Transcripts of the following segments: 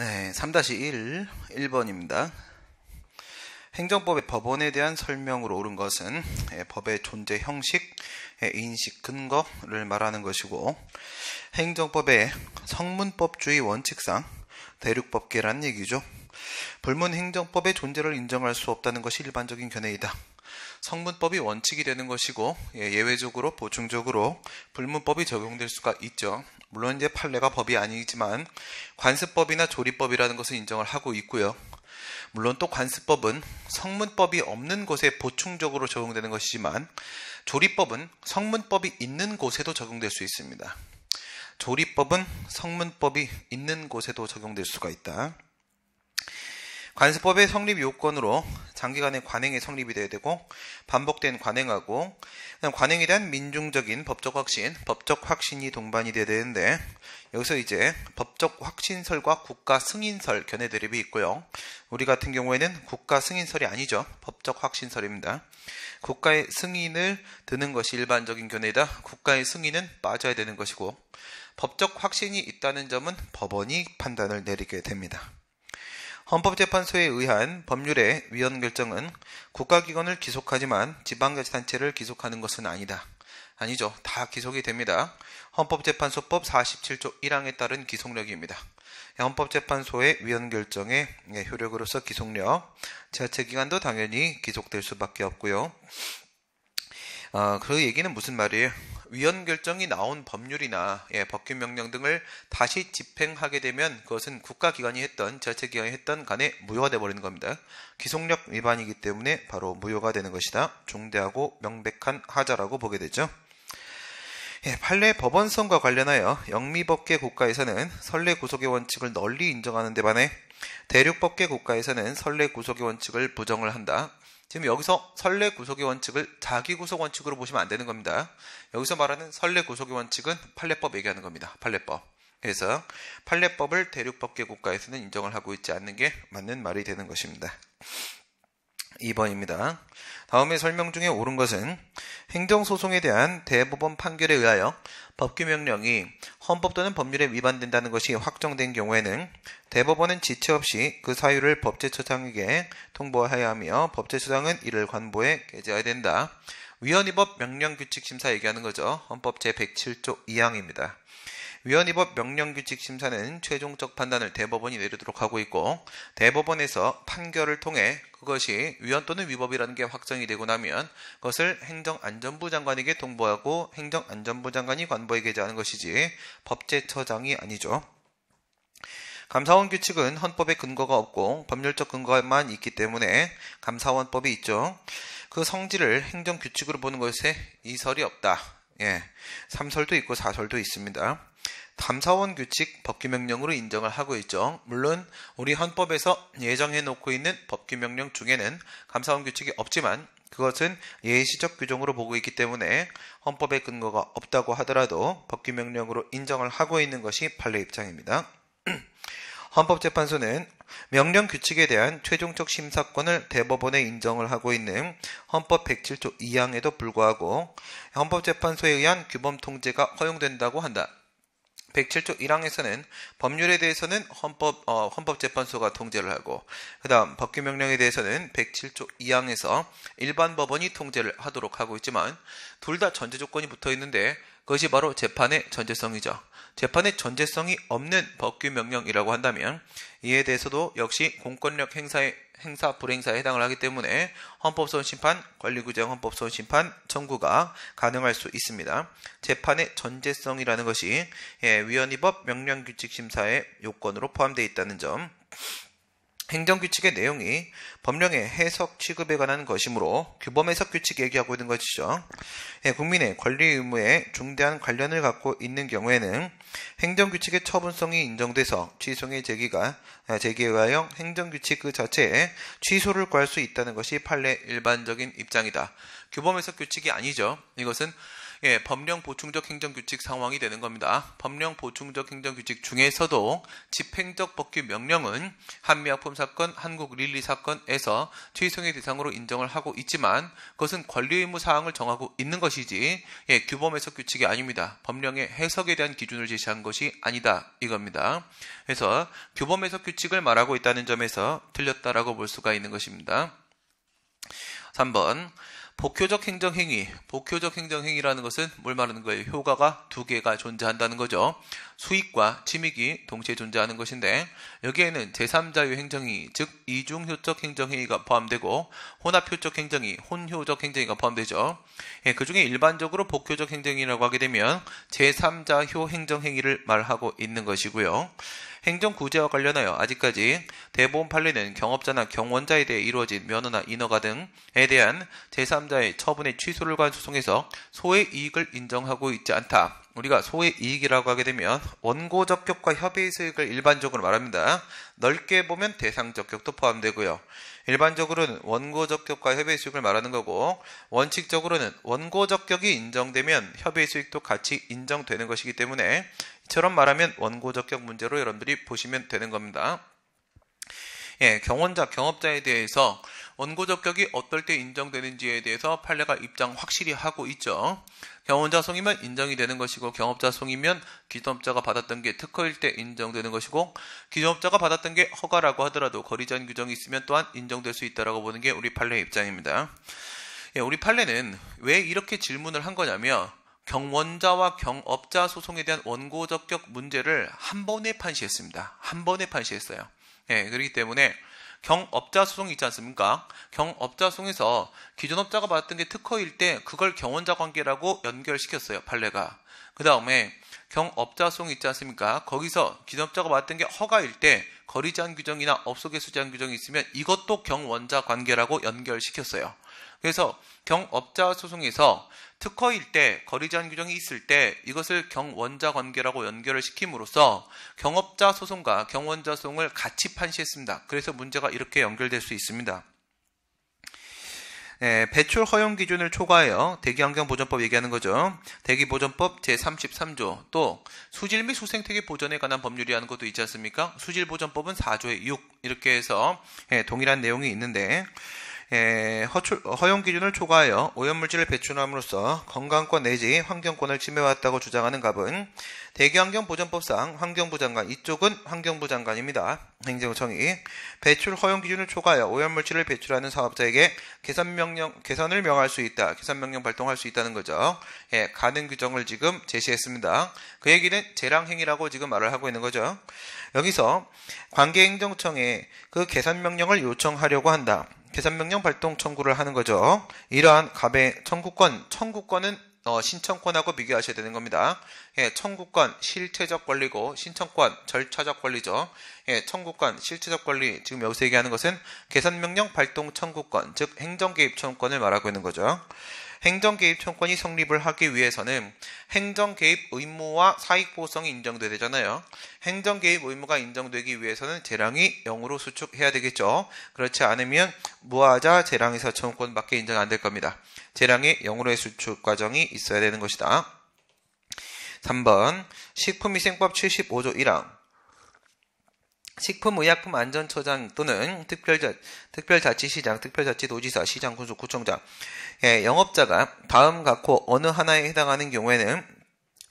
네, 3-1, 1번입니다. 행정법의 법원에 대한 설명으로 옳은 것은 예, 법의 존재 형식, 예, 인식 근거를 말하는 것이고 행정법의 성문법주의 원칙상 대륙법계란 얘기죠. 불문 행정법의 존재를 인정할 수 없다는 것이 일반적인 견해이다. 성문법이 원칙이 되는 것이고 예, 예외적으로 보충적으로 불문법이 적용될 수가 있죠. 물론 이제 판례가 법이 아니지만 관습법이나 조리법이라는 것을 인정을 하고 있고요. 물론 또 관습법은 성문법이 없는 곳에 보충적으로 적용되는 것이지만 조리법은 성문법이 있는 곳에도 적용될 수 있습니다. 조리법은 성문법이 있는 곳에도 적용될 수가 있다. 관세법의 성립 요건으로 장기간의 관행이 성립이 돼야 되고 반복된 관행하고 관행에 대한 민중적인 법적 확신, 법적 확신이 동반이 돼야 되는데 여기서 이제 법적 확신설과 국가 승인설 견해 대립이 있고요. 우리 같은 경우에는 국가 승인설이 아니죠. 법적 확신설입니다. 국가의 승인을 드는 것이 일반적인 견해다. 국가의 승인은 빠져야 되는 것이고 법적 확신이 있다는 점은 법원이 판단을 내리게 됩니다. 헌법재판소에 의한 법률의 위헌 결정은 국가기관을 기속하지만 지방자치단체를 기속하는 것은 아니다. 아니죠. 다 기속이 됩니다. 헌법재판소법 47조 1항에 따른 기속력입니다. 헌법재판소의 위헌 결정의 예, 효력으로서 기속력, 자체 기간도 당연히 기속될 수밖에 없고요. 어, 그 얘기는 무슨 말이에요? 위헌 결정이 나온 법률이나 예, 법규 명령 등을 다시 집행하게 되면 그것은 국가기관이 했던 절체기관이 했던 간에 무효가 되버리는 겁니다. 기속력 위반이기 때문에 바로 무효가 되는 것이다. 중대하고 명백한 하자라고 보게 되죠. 예, 판례 법원성과 관련하여 영미법계 국가에서는 설례 구속의 원칙을 널리 인정하는 데 반해 대륙법계 국가에서는 설례 구속의 원칙을 부정을 한다. 지금 여기서 선례 구속의 원칙을 자기 구속 원칙으로 보시면 안 되는 겁니다. 여기서 말하는 선례 구속의 원칙은 판례법 얘기하는 겁니다. 판례법. 그래서 판례법을 대륙법계 국가에서는 인정을 하고 있지 않는 게 맞는 말이 되는 것입니다. 2번입니다. 다음의 설명 중에 옳은 것은 행정소송에 대한 대법원 판결에 의하여 법규명령이 헌법 또는 법률에 위반된다는 것이 확정된 경우에는 대법원은 지체 없이 그 사유를 법제처장에게 통보하여야 하며 법제처장은 이를 관보에 게재해야 된다. 위헌위법 명령규칙심사 얘기하는 거죠. 헌법 제107조 2항입니다. 위헌위법 명령규칙 심사는 최종적 판단을 대법원이 내리도록 하고 있고 대법원에서 판결을 통해 그것이 위헌 또는 위법이라는 게 확정이 되고 나면 그것을 행정안전부 장관에게 통보하고 행정안전부 장관이 관보에 게재하는 것이지 법제처장이 아니죠. 감사원 규칙은 헌법에 근거가 없고 법률적 근거만 있기 때문에 감사원법이 있죠. 그 성질을 행정 규칙으로 보는 것에 이설이 없다. 예. 3설도 있고 4설도 있습니다. 감사원 규칙 법규명령으로 인정을 하고 있죠. 물론 우리 헌법에서 예정해 놓고 있는 법규명령 중에는 감사원 규칙이 없지만 그것은 예시적 규정으로 보고 있기 때문에 헌법의 근거가 없다고 하더라도 법규명령으로 인정을 하고 있는 것이 판례 입장입니다. 헌법재판소는 명령 규칙에 대한 최종적 심사권을 대법원에 인정을 하고 있는 헌법 107조 2항에도 불구하고 헌법재판소에 의한 규범 통제가 허용된다고 한다. 107조 1항에서는 법률에 대해서는 헌법 어, 헌법재판소가 통제를 하고 그다음 법규명령에 대해서는 107조 2항에서 일반 법원이 통제를 하도록 하고 있지만 둘 다 전제 조건이 붙어 있는데 그것이 바로 재판의 전제성이죠. 재판의 전제성이 없는 법규 명령이라고 한다면 이에 대해서도 역시 공권력 행사의 행사 불행사에 해당을 하기 때문에 헌법소원 심판, 권리구제형 헌법소원 심판 청구가 가능할 수 있습니다. 재판의 전제성이라는 것이 예, 위헌위법 명령규칙 심사의 요건으로 포함되어 있다는 점. 행정규칙의 내용이 법령의 해석 취급에 관한 것이므로 규범 해석 규칙 얘기하고 있는 것이죠. 예, 국민의 권리 의무에 중대한 관련을 갖고 있는 경우에는 행정규칙의 처분성이 인정돼서 취소의 제기가 아, 제기에 의하여 행정규칙 그 자체에 취소를 구할 수 있다는 것이 판례 일반적인 입장이다. 규범 해석 규칙이 아니죠. 이것은 예, 법령 보충적 행정규칙 상황이 되는 겁니다. 법령 보충적 행정규칙 중에서도 집행적 법규 명령은 한미약품 사건, 한국 릴리 사건에서 최소의 대상으로 인정을 하고 있지만 그것은 권리 의무 사항을 정하고 있는 것이지 예, 규범 해석 규칙이 아닙니다. 법령의 해석에 대한 기준을 제시한 것이 아니다 이겁니다. 그래서 규범 해석 규칙을 말하고 있다는 점에서 틀렸다라고 볼 수가 있는 것입니다. 3번 복효적 행정행위, 복효적 행정행위라는 것은 뭘 말하는 거예요? 효과가 두 개가 존재한다는 거죠. 수익과 침익이 동시에 존재하는 것인데 여기에는 제3자유 행정이 즉 이중효적 행정행위가 포함되고 혼합효적 행정이 혼효적 행정이가 포함되죠. 예, 그중에 일반적으로 복효적 행정이라고 하게 되면 제3자효 행정행위를 말하고 있는 것이고요. 행정구제와 관련하여 아직까지 대법원 판례는 경업자나 경원자에 대해 이루어진 면허나 인허가 등에 대한 제3자의 처분의 취소를 관한 소송에서 소의 이익을 인정하고 있지 않다. 우리가 소의 이익이라고 하게 되면 원고 적격과 협의의 수익을 일반적으로 말합니다. 넓게 보면 대상 적격도 포함되고요. 일반적으로는 원고 적격과 협의의 수익을 말하는 거고 원칙적으로는 원고 적격이 인정되면 협의의 수익도 같이 인정되는 것이기 때문에 이처럼 말하면 원고적격 문제로 여러분들이 보시면 되는 겁니다. 예, 경원자, 경업자에 대해서 원고 적격이 어떨 때 인정되는지에 대해서 판례가 입장 확실히 하고 있죠. 경원자 송이면 인정이 되는 것이고 경업자 송이면 기존업자가 받았던 게 특허일 때 인정되는 것이고 기존업자가 받았던 게 허가라고 하더라도 거리 전 규정이 있으면 또한 인정될 수 있다라고 보는 게 우리 판례의 입장입니다. 예, 우리 판례는 왜 이렇게 질문을 한 거냐면 경원자와 경업자 소송에 대한 원고 적격 문제를 한 번에 판시했습니다. 한 번에 판시했어요. 예, 그렇기 때문에 경업자 소송이 있지 않습니까? 경업자 소송에서 기존 업자가 받았던 게 특허일 때 그걸 경원자 관계라고 연결시켰어요. 판례가. 그 다음에 경업자 소송 이 있지 않습니까? 거기서 기존 업자가 받았던 게 허가일 때 거리 제한 규정이나 업소개 수 제한 규정이 있으면 이것도 경원자 관계라고 연결시켰어요. 그래서 경업자 소송에서 특허일 때, 거리 제한 규정이 있을 때 이것을 경원자 관계라고 연결을 시킴으로써 경업자 소송과 경원자 소송을 같이 판시했습니다. 그래서 문제가 이렇게 연결될 수 있습니다. 예, 배출 허용 기준을 초과하여 대기환경보전법 얘기하는 거죠. 대기보전법 제33조 또 수질 및 수생태계 보전에 관한 법률이하는 것도 있지 않습니까? 수질보전법은 4조의 6 이렇게 해서 예, 동일한 내용이 있는데 예, 허 허용 기준을 초과하여 오염물질을 배출함으로써 건강권 내지 환경권을 침해왔다고 주장하는 갑은 대기환경보전법상 환경부 장관 이쪽은 환경부 장관입니다. 행정청이 배출 허용 기준을 초과하여 오염물질을 배출하는 사업자에게 개선 명령 개선을 명할 수 있다. 개선 명령 발동할 수 있다는 거죠. 예, 가능 규정을 지금 제시했습니다. 그 얘기는 재량 행위라고 지금 말을 하고 있는 거죠. 여기서 관계행정청에 그 개선 명령을 요청하려고 한다. 계산명령 발동 청구를 하는 거죠. 이러한 갑의 청구권, 청구권은 어, 신청권하고 비교하셔야 되는 겁니다. 예, 청구권 실체적 권리고 신청권 절차적 권리죠. 예, 청구권 실체적 권리 지금 여기서 얘기하는 것은 계산명령 발동 청구권 즉 행정개입 청구권을 말하고 있는 거죠. 행정개입 청권이 성립을 하기 위해서는 행정개입 의무와 사익보성이 인정돼야 되잖아요. 행정개입 의무가 인정되기 위해서는 재량이 0으로 수축해야 되겠죠. 그렇지 않으면 무하자 재량에서 청권밖에 인정 안 될 겁니다. 재량이 0으로의 수축 과정이 있어야 되는 것이다. 3번 식품위생법 75조 1항 식품의약품안전처장 또는 특별자, 특별자치시장, 특별자치도지사, 시장, 군수, 구청장, 예, 영업자가 다음 각호 어느 하나에 해당하는 경우에는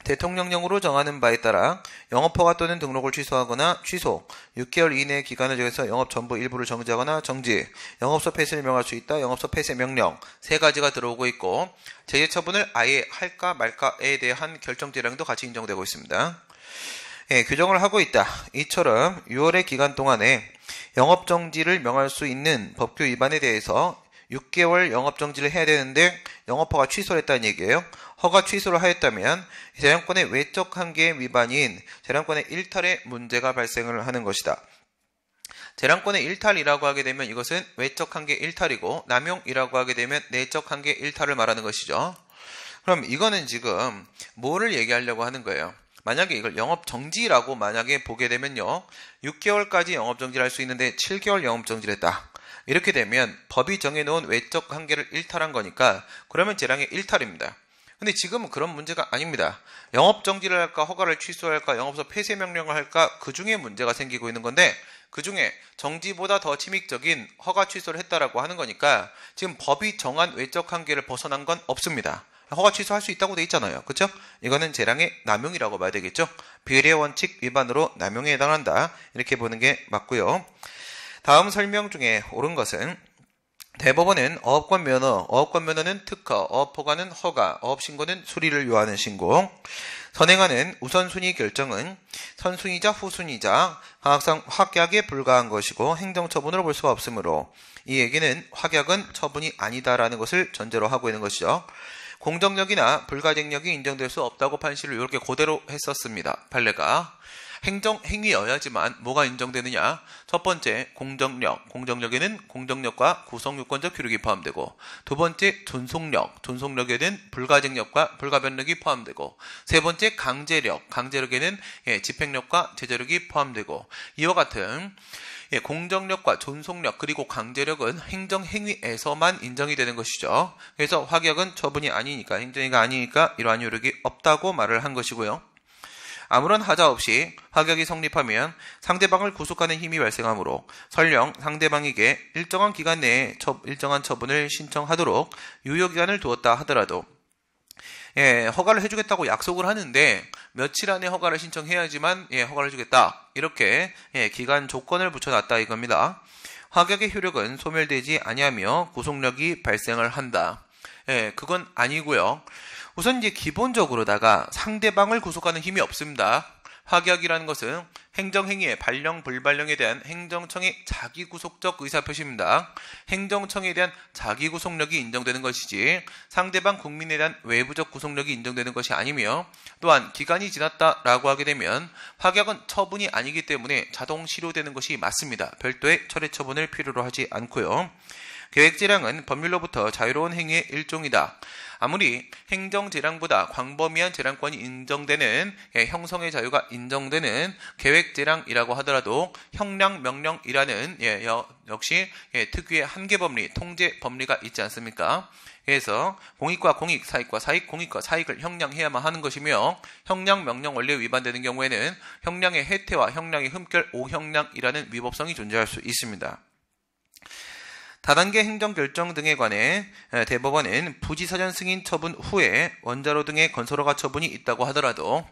대통령령으로 정하는 바에 따라 영업 허가 또는 등록을 취소하거나 취소, 6개월 이내의 기간을 정해서 영업 전부 일부를 정지하거나 정지, 영업소 폐쇄를 명할 수 있다, 영업소 폐쇄 명령 세 가지가 들어오고 있고 제재 처분을 아예 할까 말까에 대한 결정 대량도 같이 인정되고 있습니다. 예, 규정을 하고 있다. 이처럼 6월의 기간 동안에 영업정지를 명할 수 있는 법규 위반에 대해서 6개월 영업정지를 해야 되는데 영업허가 취소를 했다는 얘기예요. 허가 취소를 하였다면 재량권의 외적 한계 위반인 재량권의 일탈에 문제가 발생을 하는 것이다. 재량권의 일탈이라고 하게 되면 이것은 외적 한계 일탈이고 남용이라고 하게 되면 내적 한계 일탈을 말하는 것이죠. 그럼 이거는 지금 뭐를 얘기하려고 하는 거예요? 만약에 이걸 영업 정지라고 만약에 보게 되면요. 6개월까지 영업 정지를 할 수 있는데 7개월 영업 정지를 했다. 이렇게 되면 법이 정해놓은 외적 한계를 일탈한 거니까 그러면 재량의 일탈입니다. 근데 지금은 그런 문제가 아닙니다. 영업 정지를 할까, 허가를 취소할까, 영업소 폐쇄 명령을 할까 그 중에 문제가 생기고 있는 건데 그 중에 정지보다 더 침입적인 허가 취소를 했다라고 하는 거니까 지금 법이 정한 외적 한계를 벗어난 건 없습니다. 허가 취소할 수 있다고 돼 있잖아요. 그쵸 이거는 재량의 남용이라고 봐야 되겠죠? 비례 원칙 위반으로 남용에 해당한다. 이렇게 보는 게 맞고요. 다음 설명 중에 옳은 것은 대법원은 어업권 면허, 어업권 면허는 특허, 어업허가는 허가, 어업신고는 수리를 요하는 신고, 선행하는 우선순위 결정은 선순위자 후순위자 항상 확약에 불과한 것이고 행정처분으로 볼 수가 없으므로 이 얘기는 확약은 처분이 아니다라는 것을 전제로 하고 있는 것이죠. 공정력이나 불가쟁력이 인정될 수 없다고 판시를 이렇게 고대로 했었습니다. 판례가 행정 행위여야지만 뭐가 인정되느냐? 첫 번째 공정력. 공정력에는 공정력과 구성요건적 규력이 포함되고 두 번째 존속력. 존속력에는 불가쟁력과 불가변력이 포함되고 세 번째 강제력. 강제력에는 예, 집행력과 제재력이 포함되고 이와 같은 예, 공정력과 존속력 그리고 강제력은 행정 행위에서만 인정이 되는 것이죠. 그래서 화격은 처분이 아니니까 행정이가 아니니까 이러한 효력이 없다고 말을 한 것이고요. 아무런 하자 없이 화격이 성립하면 상대방을 구속하는 힘이 발생하므로 설령 상대방에게 일정한 기간 내에 처, 일정한 처분을 신청하도록 유효기간을 두었다 하더라도 예, 허가를 해주겠다고 약속을 하는데 며칠 안에 허가를 신청해야지만 예, 허가를 주겠다 이렇게 예, 기간 조건을 붙여놨다 이겁니다. 화격의 효력은 소멸되지 아니하며 구속력이 발생을 한다. 예, 그건 아니고요. 우선 이제 기본적으로다가 상대방을 구속하는 힘이 없습니다. 확약이라는 것은 행정행위의 발령, 불발령에 대한 행정청의 자기구속적 의사표시입니다. 행정청에 대한 자기구속력이 인정되는 것이지 상대방 국민에 대한 외부적 구속력이 인정되는 것이 아니며 또한 기간이 지났다라고 하게 되면 확약은 처분이 아니기 때문에 자동 실효되는 것이 맞습니다. 별도의 철회 처분을 필요로 하지 않고요. 계획재량은 법률로부터 자유로운 행위의 일종이다. 아무리 행정재량보다 광범위한 재량권이 인정되는 예, 형성의 자유가 인정되는 계획재량이라고 하더라도 형량명령이라는 예, 역시 예, 특유의 한계법리, 통제법리가 있지 않습니까? 그래서 공익과 공익, 사익과 사익, 공익과 사익을 형량해야만 하는 것이며 형량 명령 원리에 위반되는 경우에는 형량의 해태와 형량의 흠결 오형량이라는 위법성이 존재할 수 있습니다. 다단계 행정결정 등에 관해 대법원은 부지사전 승인 처분 후에 원자로 등의 건설허가 처분이 있다고 하더라도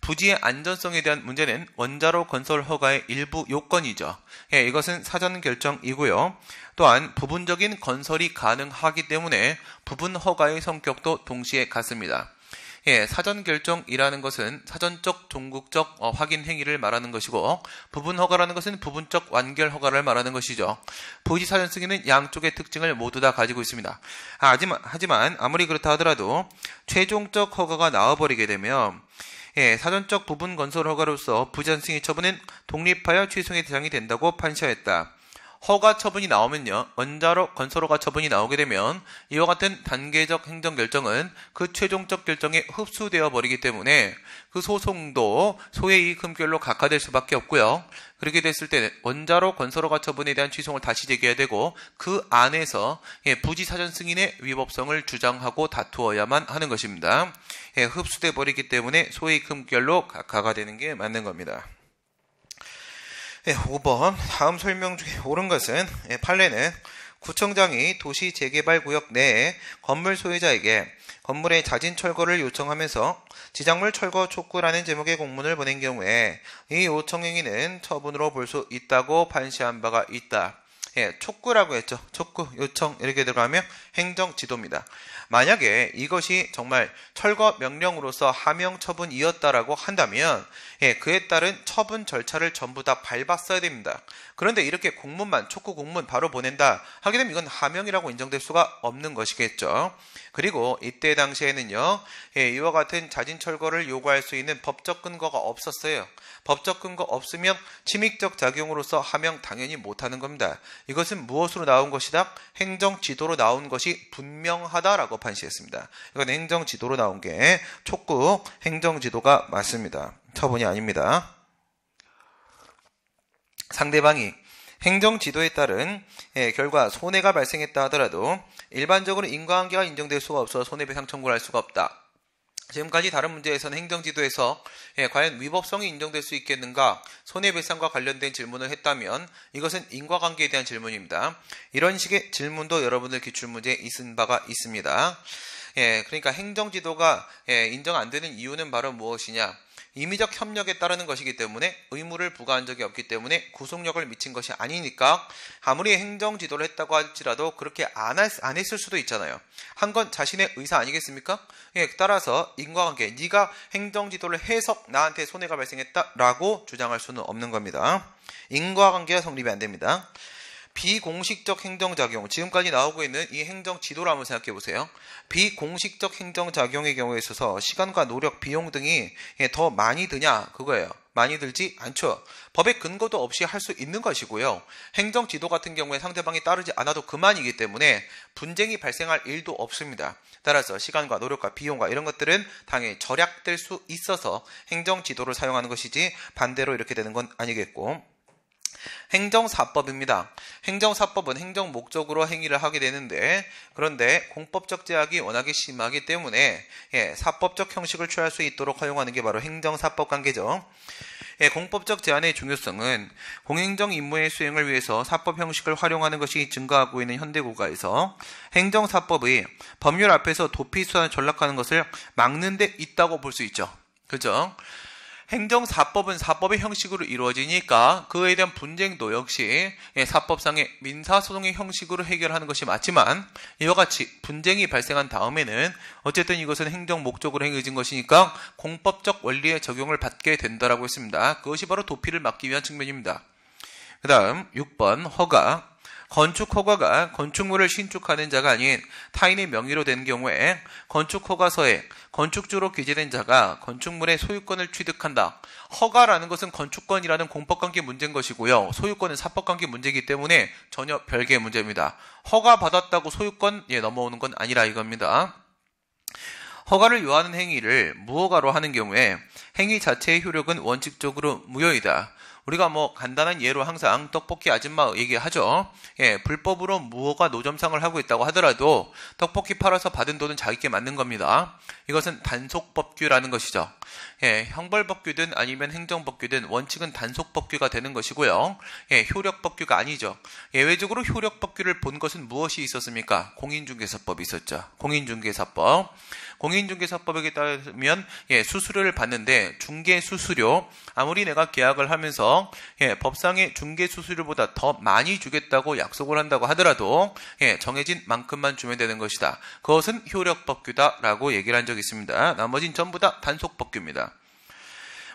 부지의 안전성에 대한 문제는 원자로 건설 허가의 일부 요건이죠. 예, 이것은 사전 결정이고요. 또한 부분적인 건설이 가능하기 때문에 부분 허가의 성격도 동시에 같습니다. 예, 사전 결정이라는 것은 사전적 종국적 어, 확인 행위를 말하는 것이고 부분 허가라는 것은 부분적 완결 허가를 말하는 것이죠. 부지 사전 승인은 양쪽의 특징을 모두 다 가지고 있습니다. 아, 하지만 아무리 그렇다 하더라도 최종적 허가가 나와버리게 되면 예, 사전적 부분 건설 허가로서 부잔승인 지 처분은 독립하여 취소의 대상이 된다고 판시하였다. 허가 처분이 나오면요. 원자로 건설허가 처분이 나오게 되면 이와 같은 단계적 행정 결정은 그 최종적 결정에 흡수되어 버리기 때문에 그 소송도 소의 이익 금결로 각하될 수밖에 없고요. 그렇게 됐을 때 원자로 건설허가 처분에 대한 취소를 다시 제기해야 되고 그 안에서 예, 부지 사전 승인의 위법성을 주장하고 다투어야만 하는 것입니다. 예, 흡수돼 버리기 때문에 소의 이익 금결로 각하가 되는 게 맞는 겁니다. 예, 5번 다음 설명 중에 옳은 것은 예, 판례는 구청장이 도시 재개발 구역 내에 건물 소유자에게 건물의 자진 철거를 요청하면서 지작물 철거 촉구라는 제목의 공문을 보낸 경우에 이 요청 행위는 처분으로 볼 수 있다고 판시한 바가 있다. 예, 촉구라고 했죠. 촉구, 요청 이렇게 들어가면 행정 지도입니다. 만약에 이것이 정말 철거 명령으로서 하명 처분이었다라고 한다면 예, 그에 따른 처분 절차를 전부 다 밟았어야 됩니다. 그런데 이렇게 공문만 촉구 공문 바로 보낸다 하게 되면 이건 하명이라고 인정될 수가 없는 것이겠죠. 그리고 이때 당시에는요. 예, 이와 같은 자진 철거를 요구할 수 있는 법적 근거가 없었어요. 법적 근거 없으면 침입적 작용으로서 하명 당연히 못하는 겁니다. 이것은 무엇으로 나온 것이다? 행정 지도로 나온 것이 분명하다라고 판시했습니다. 이건 행정 지도로 나온 게 촉구 행정 지도가 맞습니다. 처분이 아닙니다. 상대방이 행정 지도에 따른 예, 결과 손해가 발생했다 하더라도 일반적으로 인과관계가 인정될 수가 없어 손해배상 청구를 할 수가 없다. 지금까지 다른 문제에서는 행정지도에서 예, 과연 위법성이 인정될 수 있겠는가 손해배상과 관련된 질문을 했다면 이것은 인과관계에 대한 질문입니다. 이런 식의 질문도 여러분들 기출문제에 있은 바가 있습니다. 예, 그러니까 행정지도가 예, 인정 안 되는 이유는 바로 무엇이냐? 임의적 협력에 따르는 것이기 때문에 의무를 부과한 적이 없기 때문에 구속력을 미친 것이 아니니까 아무리 행정 지도를 했다고 할지라도 그렇게 안, 했, 안 했을 수도 있잖아요. 한 건 자신의 의사 아니겠습니까? 예, 따라서 인과관계, 네가 행정 지도를 해서 나한테 손해가 발생했다라고 주장할 수는 없는 겁니다. 인과관계가 성립이 안 됩니다. 비공식적 행정작용, 지금까지 나오고 있는 이 행정 지도를 한번 생각해 보세요. 비공식적 행정작용의 경우에 있어서 시간과 노력, 비용 등이 예, 더 많이 드냐, 그거예요. 많이 들지 않죠. 법의 근거도 없이 할 수 있는 것이고요. 행정 지도 같은 경우에 상대방이 따르지 않아도 그만이기 때문에 분쟁이 발생할 일도 없습니다. 따라서 시간과 노력과 비용과 이런 것들은 당연히 절약될 수 있어서 행정 지도를 사용하는 것이지 반대로 이렇게 되는 건 아니겠고. 행정사법입니다. 행정사법은 행정 목적으로 행위를 하게 되는데 그런데 공법적 제약이 워낙에 심하기 때문에 예, 사법적 형식을 취할 수 있도록 허용하는 게 바로 행정사법 관계죠. 예, 공법적 제한의 중요성은 공행정 임무의 수행을 위해서 사법 형식을 활용하는 것이 증가하고 있는 현대 국가에서 행정사법의 법률 앞에서 도피수단을 전락하는 것을 막는 데 있다고 볼 수 있죠. 그죠? 렇 행정사법은 사법의 형식으로 이루어지니까 그에 대한 분쟁도 역시 예, 사법상의 민사소송의 형식으로 해결하는 것이 맞지만 이와 같이 분쟁이 발생한 다음에는 어쨌든 이것은 행정 목적으로 행해진 것이니까 공법적 원리의 적용을 받게 된다라고 했습니다. 그것이 바로 도피를 막기 위한 측면입니다. 그 다음 6번 허가 건축 허가가 건축물을 신축하는 자가 아닌 타인의 명의로 된 경우에 건축 허가서에 건축주로 기재된 자가 건축물의 소유권을 취득한다. 허가라는 것은 건축권이라는 공법관계 문제인 것이고요. 소유권은 사법관계 문제이기 때문에 전혀 별개의 문제입니다. 허가 받았다고 소유권에 예, 넘어오는 건 아니라 이겁니다. 허가를 요하는 행위를 무허가로 하는 경우에 행위 자체의 효력은 원칙적으로 무효이다. 우리가 뭐 간단한 예로 항상 떡볶이 아줌마 얘기하죠. 예, 불법으로 무허가 노점상을 하고 있다고 하더라도 떡볶이 팔아서 받은 돈은 자기께 맞는 겁니다. 이것은 단속법규라는 것이죠. 예, 형벌법규든 아니면 행정법규든 원칙은 단속법규가 되는 것이고요. 예, 효력법규가 아니죠. 예외적으로 효력법규를 본 것은 무엇이 있었습니까? 공인중개사법이 있었죠. 공인중개사법. 공인중개사법에 따르면 예, 수수료를 받는데 중개 수수료 아무리 내가 계약을 하면서 예, 법상의 중개 수수료보다 더 많이 주겠다고 약속을 한다고 하더라도 예, 정해진 만큼만 주면 되는 것이다. 그것은 효력 법규다라고 얘기를 한 적이 있습니다. 나머진 전부 다 단속 법규입니다.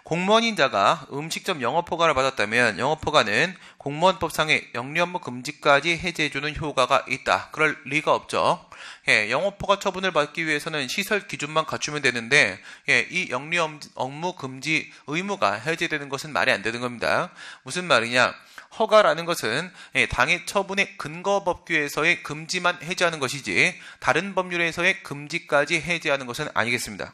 공무원인 자가 음식점 영업허가를 받았다면 영업허가는 공무원법상의 영리업무 금지까지 해제해주는 효과가 있다. 그럴 리가 없죠. 예, 영업허가 처분을 받기 위해서는 시설 기준만 갖추면 되는데 예, 이 영리업무 금지 의무가 해제되는 것은 말이 안 되는 겁니다. 무슨 말이냐? 허가라는 것은 예, 당의 처분의 근거 법규에서의 금지만 해제하는 것이지 다른 법률에서의 금지까지 해제하는 것은 아니겠습니다.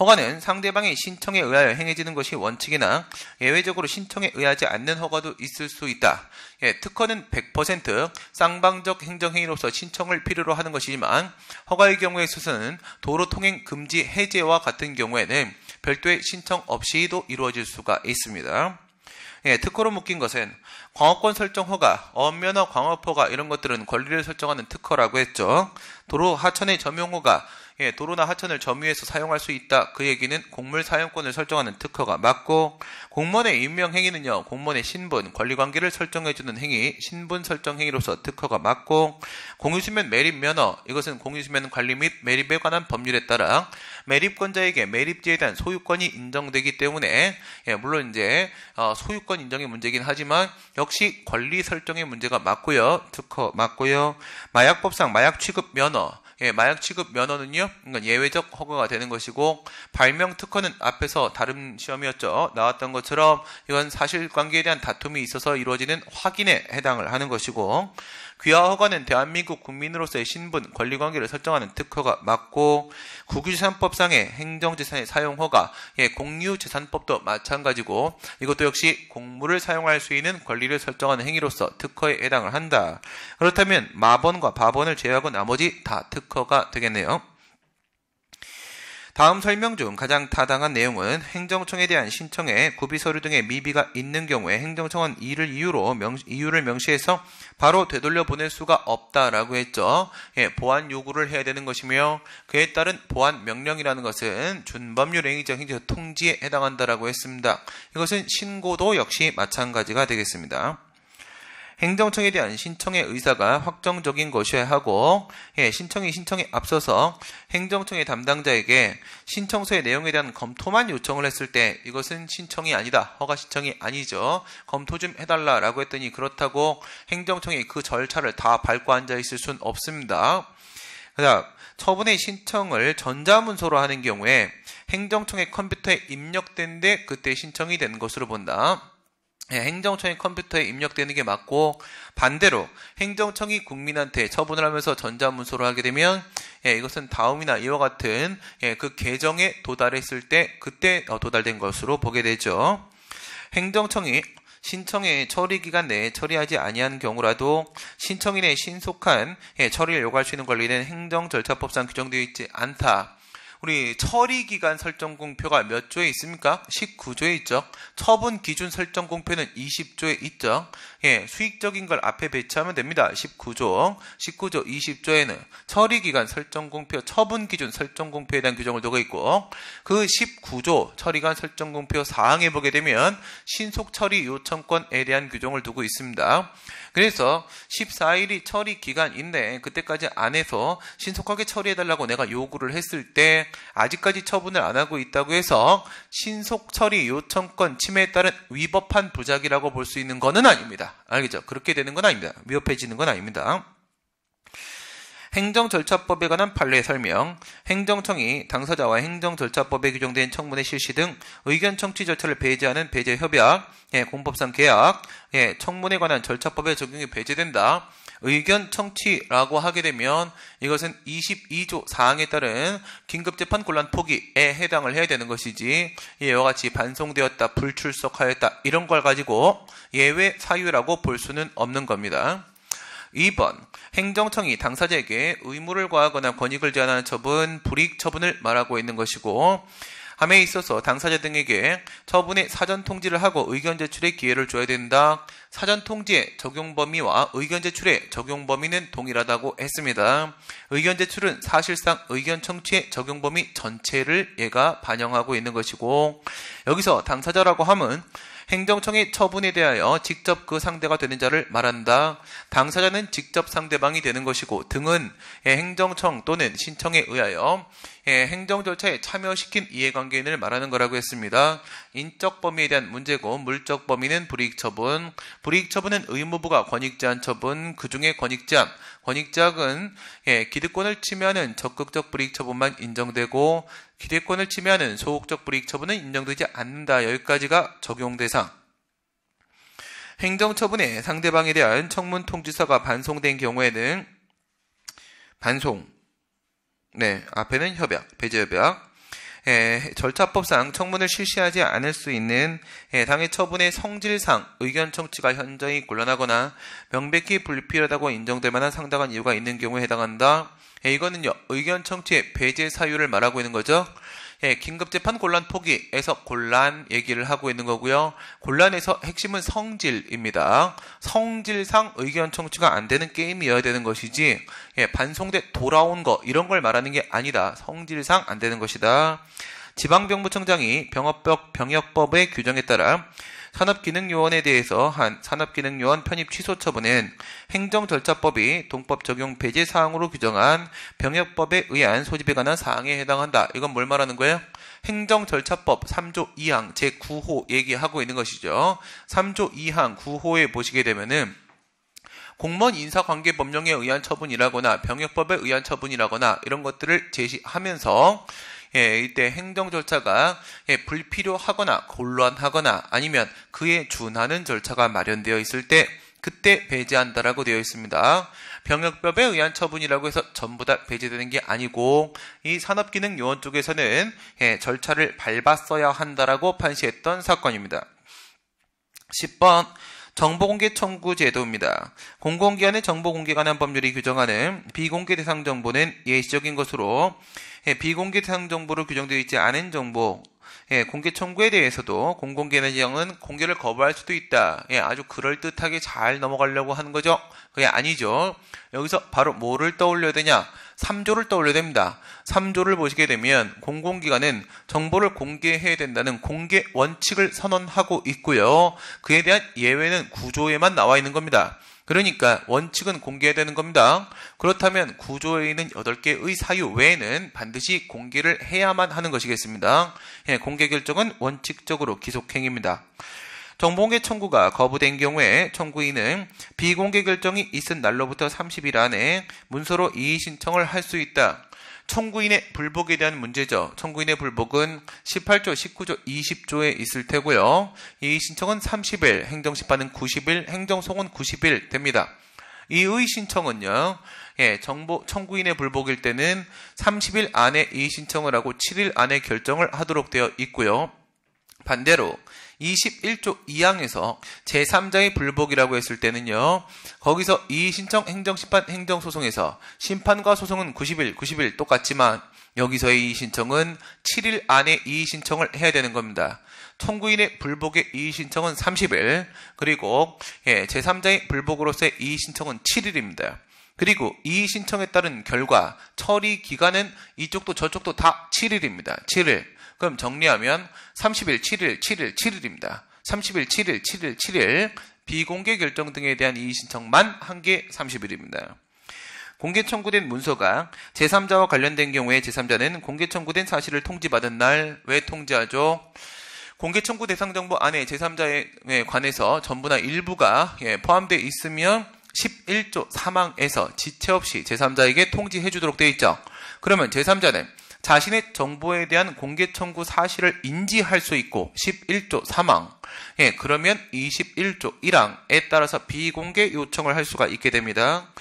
허가는 상대방의 신청에 의하여 행해지는 것이 원칙이나 예외적으로 신청에 의하지 않는 허가도 있을 수 있다. 예, 특허는 100% 쌍방적 행정행위로서 신청을 필요로 하는 것이지만 허가의 경우에 수선는 도로 통행 금지 해제와 같은 경우에는 별도의 신청 없이도 이루어질 수가 있습니다. 예, 특허로 묶인 것은 광업권 설정 허가, 언면허 광업 허가 이런 것들은 권리를 설정하는 특허라고 했죠. 도로 하천의 점용 허가 예, 도로나 하천을 점유해서 사용할 수 있다. 그 얘기는 공물 사용권을 설정하는 특허가 맞고 공무원의 임명 행위는요. 공무원의 신분, 권리 관계를 설정해 주는 행위, 신분 설정 행위로서 특허가 맞고 공유수면 매립 면허 이것은 공유수면 관리 및 매립에 관한 법률에 따라 매립권자에게 매립지에 대한 소유권이 인정되기 때문에 예, 물론 이제 어, 소유권 인정의 문제긴 하지만 역시 권리 설정의 문제가 맞고요. 특허 맞고요. 마약법상 마약 취급 면허 예, 마약 취급 면허는요, 그러니까 예외적 허가가 되는 것이고 발명 특허는 앞에서 다른 시험이었죠 나왔던 것처럼 이건 사실관계에 대한 다툼이 있어서 이루어지는 확인에 해당을 하는 것이고 귀하 허가는 대한민국 국민으로서의 신분, 권리관계를 설정하는 특허가 맞고 국유재산법상의 행정재산의 사용 허가, 예, 공유재산법도 마찬가지고 이것도 역시 공물을 사용할 수 있는 권리를 설정하는 행위로서 특허에 해당을 한다. 그렇다면 마번과 바번을 제외하고 나머지 다 특허가 되겠네요. 다음 설명 중 가장 타당한 내용은 행정청에 대한 신청에 구비 서류 등의 미비가 있는 경우에 행정청은 이를 이유로 명, 이유를 명시해서 바로 되돌려 보낼 수가 없다라고 했죠. 예, 보안 요구를 해야 되는 것이며 그에 따른 보안 명령이라는 것은 준법률 행위적 행정 통지에 해당한다라고 했습니다. 이것은 신고도 역시 마찬가지가 되겠습니다. 행정청에 대한 신청의 의사가 확정적인 것이어야 하고 예, 신청이 신청에 앞서서 행정청의 담당자에게 신청서의 내용에 대한 검토만 요청을 했을 때 이것은 신청이 아니다. 허가 신청이 아니죠. 검토 좀 해달라라고 했더니 그렇다고 행정청이 그 절차를 다 밟고 앉아 있을 순 없습니다. 그다음 그러니까 처분의 신청을 전자문서로 하는 경우에 행정청의 컴퓨터에 입력된 데 그때 신청이 된 것으로 본다. 네, 행정청이 컴퓨터에 입력되는 게 맞고 반대로 행정청이 국민한테 처분을 하면서 전자문서로 하게 되면 예, 이것은 다음이나 이와 같은 예, 그 계정에 도달했을 때 그때 어, 도달된 것으로 보게 되죠. 행정청이 신청의 처리 기간 내에 처리하지 아니한 경우라도 신청인의 신속한 예, 처리를 요구할 수 있는 권리는 행정 절차법상 규정되어 있지 않다. 우리 처리 기간 설정 공표가 몇 조에 있습니까? 19조에 있죠. 처분 기준 설정 공표는 20조에 있죠. 예, 수익적인 걸 앞에 배치하면 됩니다. 19조, 19조, 20조에는 처리 기간 설정 공표, 처분 기준 설정 공표에 대한 규정을 두고 있고 그 19조 처리 기간 설정 공표 사항에 보게 되면 신속 처리 요청권에 대한 규정을 두고 있습니다. 그래서 14일이 처리 기간인데 그때까지 안 해서 신속하게 처리해달라고 내가 요구를 했을 때 아직까지 처분을 안 하고 있다고 해서 신속 처리 요청권 침해에 따른 위법한 부작이라고 볼 수 있는 거는 아닙니다. 알겠죠? 그렇게 되는 건 아닙니다. 위협해지는 건 아닙니다. 행정절차법에 관한 판례 설명, 행정청이 당사자와 행정절차법에 규정된 청문회 실시 등 의견 청취 절차를 배제하는 배제 협약, 예, 공법상 계약, 예, 청문에 관한 절차법의 적용이 배제된다. 의견 청취라고 하게 되면 이것은 22조 4항에 따른 긴급재판 곤란 포기에 해당을 해야 되는 것이지 예, 이와 같이 반송되었다, 불출석하였다 이런 걸 가지고 예외 사유라고 볼 수는 없는 겁니다. 2번 행정청이 당사자에게 의무를 과하거나 권익을 제한하는 처분, 불이익 처분을 말하고 있는 것이고 함에 있어서 당사자 등에게 처분의 사전 통지를 하고 의견 제출의 기회를 줘야 된다. 사전 통지의 적용 범위와 의견 제출의 적용 범위는 동일하다고 했습니다. 의견 제출은 사실상 의견 청취의 적용 범위 전체를 얘가 반영하고 있는 것이고 여기서 당사자라고 함은 행정청의 처분에 대하여 직접 그 상대가 되는 자를 말한다. 당사자는 직접 상대방이 되는 것이고 등은 예, 행정청 또는 신청에 의하여 예, 행정 절차에 참여시킨 이해관계인을 말하는 거라고 했습니다. 인적 범위에 대한 문제고 물적 범위는 불이익 처분, 불이익 처분은 의무부가 권익 제한 처분, 그 중에 권익 제한, 권익 제약은 예, 기득권을 침해하는 적극적 불이익 처분만 인정되고 기대권을 침해하는 소극적 불이익 처분은 인정되지 않는다. 여기까지가 적용 대상. 행정처분에 상대방에 대한 청문 통지서가 반송된 경우에는 반송. 네, 앞에는 협약, 배제 협약. 예, 절차법상 청문을 실시하지 않을 수 있는 예, 당의 처분의 성질상 의견 청취가 현저히 곤란하거나 명백히 불필요하다고 인정될 만한 상당한 이유가 있는 경우에 해당한다. 예, 이거는요, 의견 청취의 배제 사유를 말하고 있는 거죠. 예, 긴급재판 곤란 포기에서 곤란 얘기를 하고 있는 거고요. 곤란에서 핵심은 성질입니다. 성질상 의견 청취가 안 되는 게임이어야 되는 것이지, 예, 반송돼 돌아온 거, 이런 걸 말하는 게 아니다. 성질상 안 되는 것이다. 지방병무청장이 병업법, 병역법의 규정에 따라 산업기능요원에 대해서 한 산업기능요원 편입 취소 처분은 행정절차법이 동법 적용 배제 사항으로 규정한 병역법에 의한 소집에 관한 사항에 해당한다. 이건 뭘 말하는 거예요? 행정절차법 3조 2항 제9호 얘기하고 있는 것이죠. 3조 2항 9호에 보시게 되면은 공무원 인사관계 법령에 의한 처분이라거나 병역법에 의한 처분이라거나 이런 것들을 제시하면서 예, 이때 행정 절차가 예, 불필요하거나 곤란하거나 아니면 그에 준하는 절차가 마련되어 있을 때 그때 배제한다라고 되어 있습니다. 병역법에 의한 처분이라고 해서 전부 다 배제되는 게 아니고 이 산업기능 요원 쪽에서는 예, 절차를 밟았어야 한다라고 판시했던 사건입니다. 10번 정보공개 청구 제도입니다. 공공기관의 정보공개 관한 법률이 규정하는 비공개 대상 정보는 예시적인 것으로 예, 비공개 대상 정보로 규정되어 있지 않은 정보 예, 공개 청구에 대해서도 공공개는형은 공개를 거부할 수도 있다. 예, 아주 그럴듯하게 잘 넘어가려고 하는 거죠. 그게 아니죠. 여기서 바로 뭐를 떠올려야 되냐? 3조를 떠올려야 됩니다. 3조를 보시게 되면 공공기관은 정보를 공개해야 된다는 공개 원칙을 선언하고 있고요. 그에 대한 예외는 구조에만 나와 있는 겁니다. 그러니까 원칙은 공개해야 되는 겁니다. 그렇다면 구조에 있는 8개의 사유 외에는 반드시 공개를 해야만 하는 것이겠습니다. 예, 공개 결정은 원칙적으로 기속행위입니다. 정봉계 청구가 거부된 경우에 청구인은 비공개 결정이 있은 날로부터 30일 안에 문서로 이의 신청을 할 수 있다. 청구인의 불복에 대한 문제죠. 청구인의 불복은 18조, 19조, 20조에 있을 테고요. 이의 신청은 30일, 행정심판은 90일, 행정소송은 90일 됩니다. 이의 신청은요. 예, 정보, 청구인의 불복일 때는 30일 안에 이의 신청을 하고 7일 안에 결정을 하도록 되어 있고요. 반대로 21조 2항에서 제3자의 불복이라고 했을 때는요. 거기서 이의신청 행정심판 행정소송에서 심판과 소송은 90일, 90일 똑같지만 여기서의 이의신청은 7일 안에 이의신청을 해야 되는 겁니다. 청구인의 불복의 이의신청은 30일, 그리고 예, 제3자의 불복으로서의 이의신청은 7일입니다. 그리고 이의신청에 따른 결과, 처리 기간은 이쪽도 저쪽도 다 7일입니다. 7일. 그럼 정리하면 30일, 7일, 7일, 7일입니다. 30일, 7일, 7일, 7일 비공개 결정 등에 대한 이의 신청만 한 개 30일입니다. 공개 청구된 문서가 제3자와 관련된 경우에 제3자는 공개 청구된 사실을 통지받은 날 왜 통지하죠? 공개 청구 대상 정보 안에 제3자에 관해서 전부나 일부가 예, 포함되어 있으면 11조 사망에서 지체 없이 제3자에게 통지해 주도록 되어 있죠. 그러면 제3자는 자신의 정보에 대한 공개 청구 사실을 인지할 수 있고 11조 3항 예, 그러면 21조 1항에 따라서 비공개 요청을 할 수가 있게 됩니다.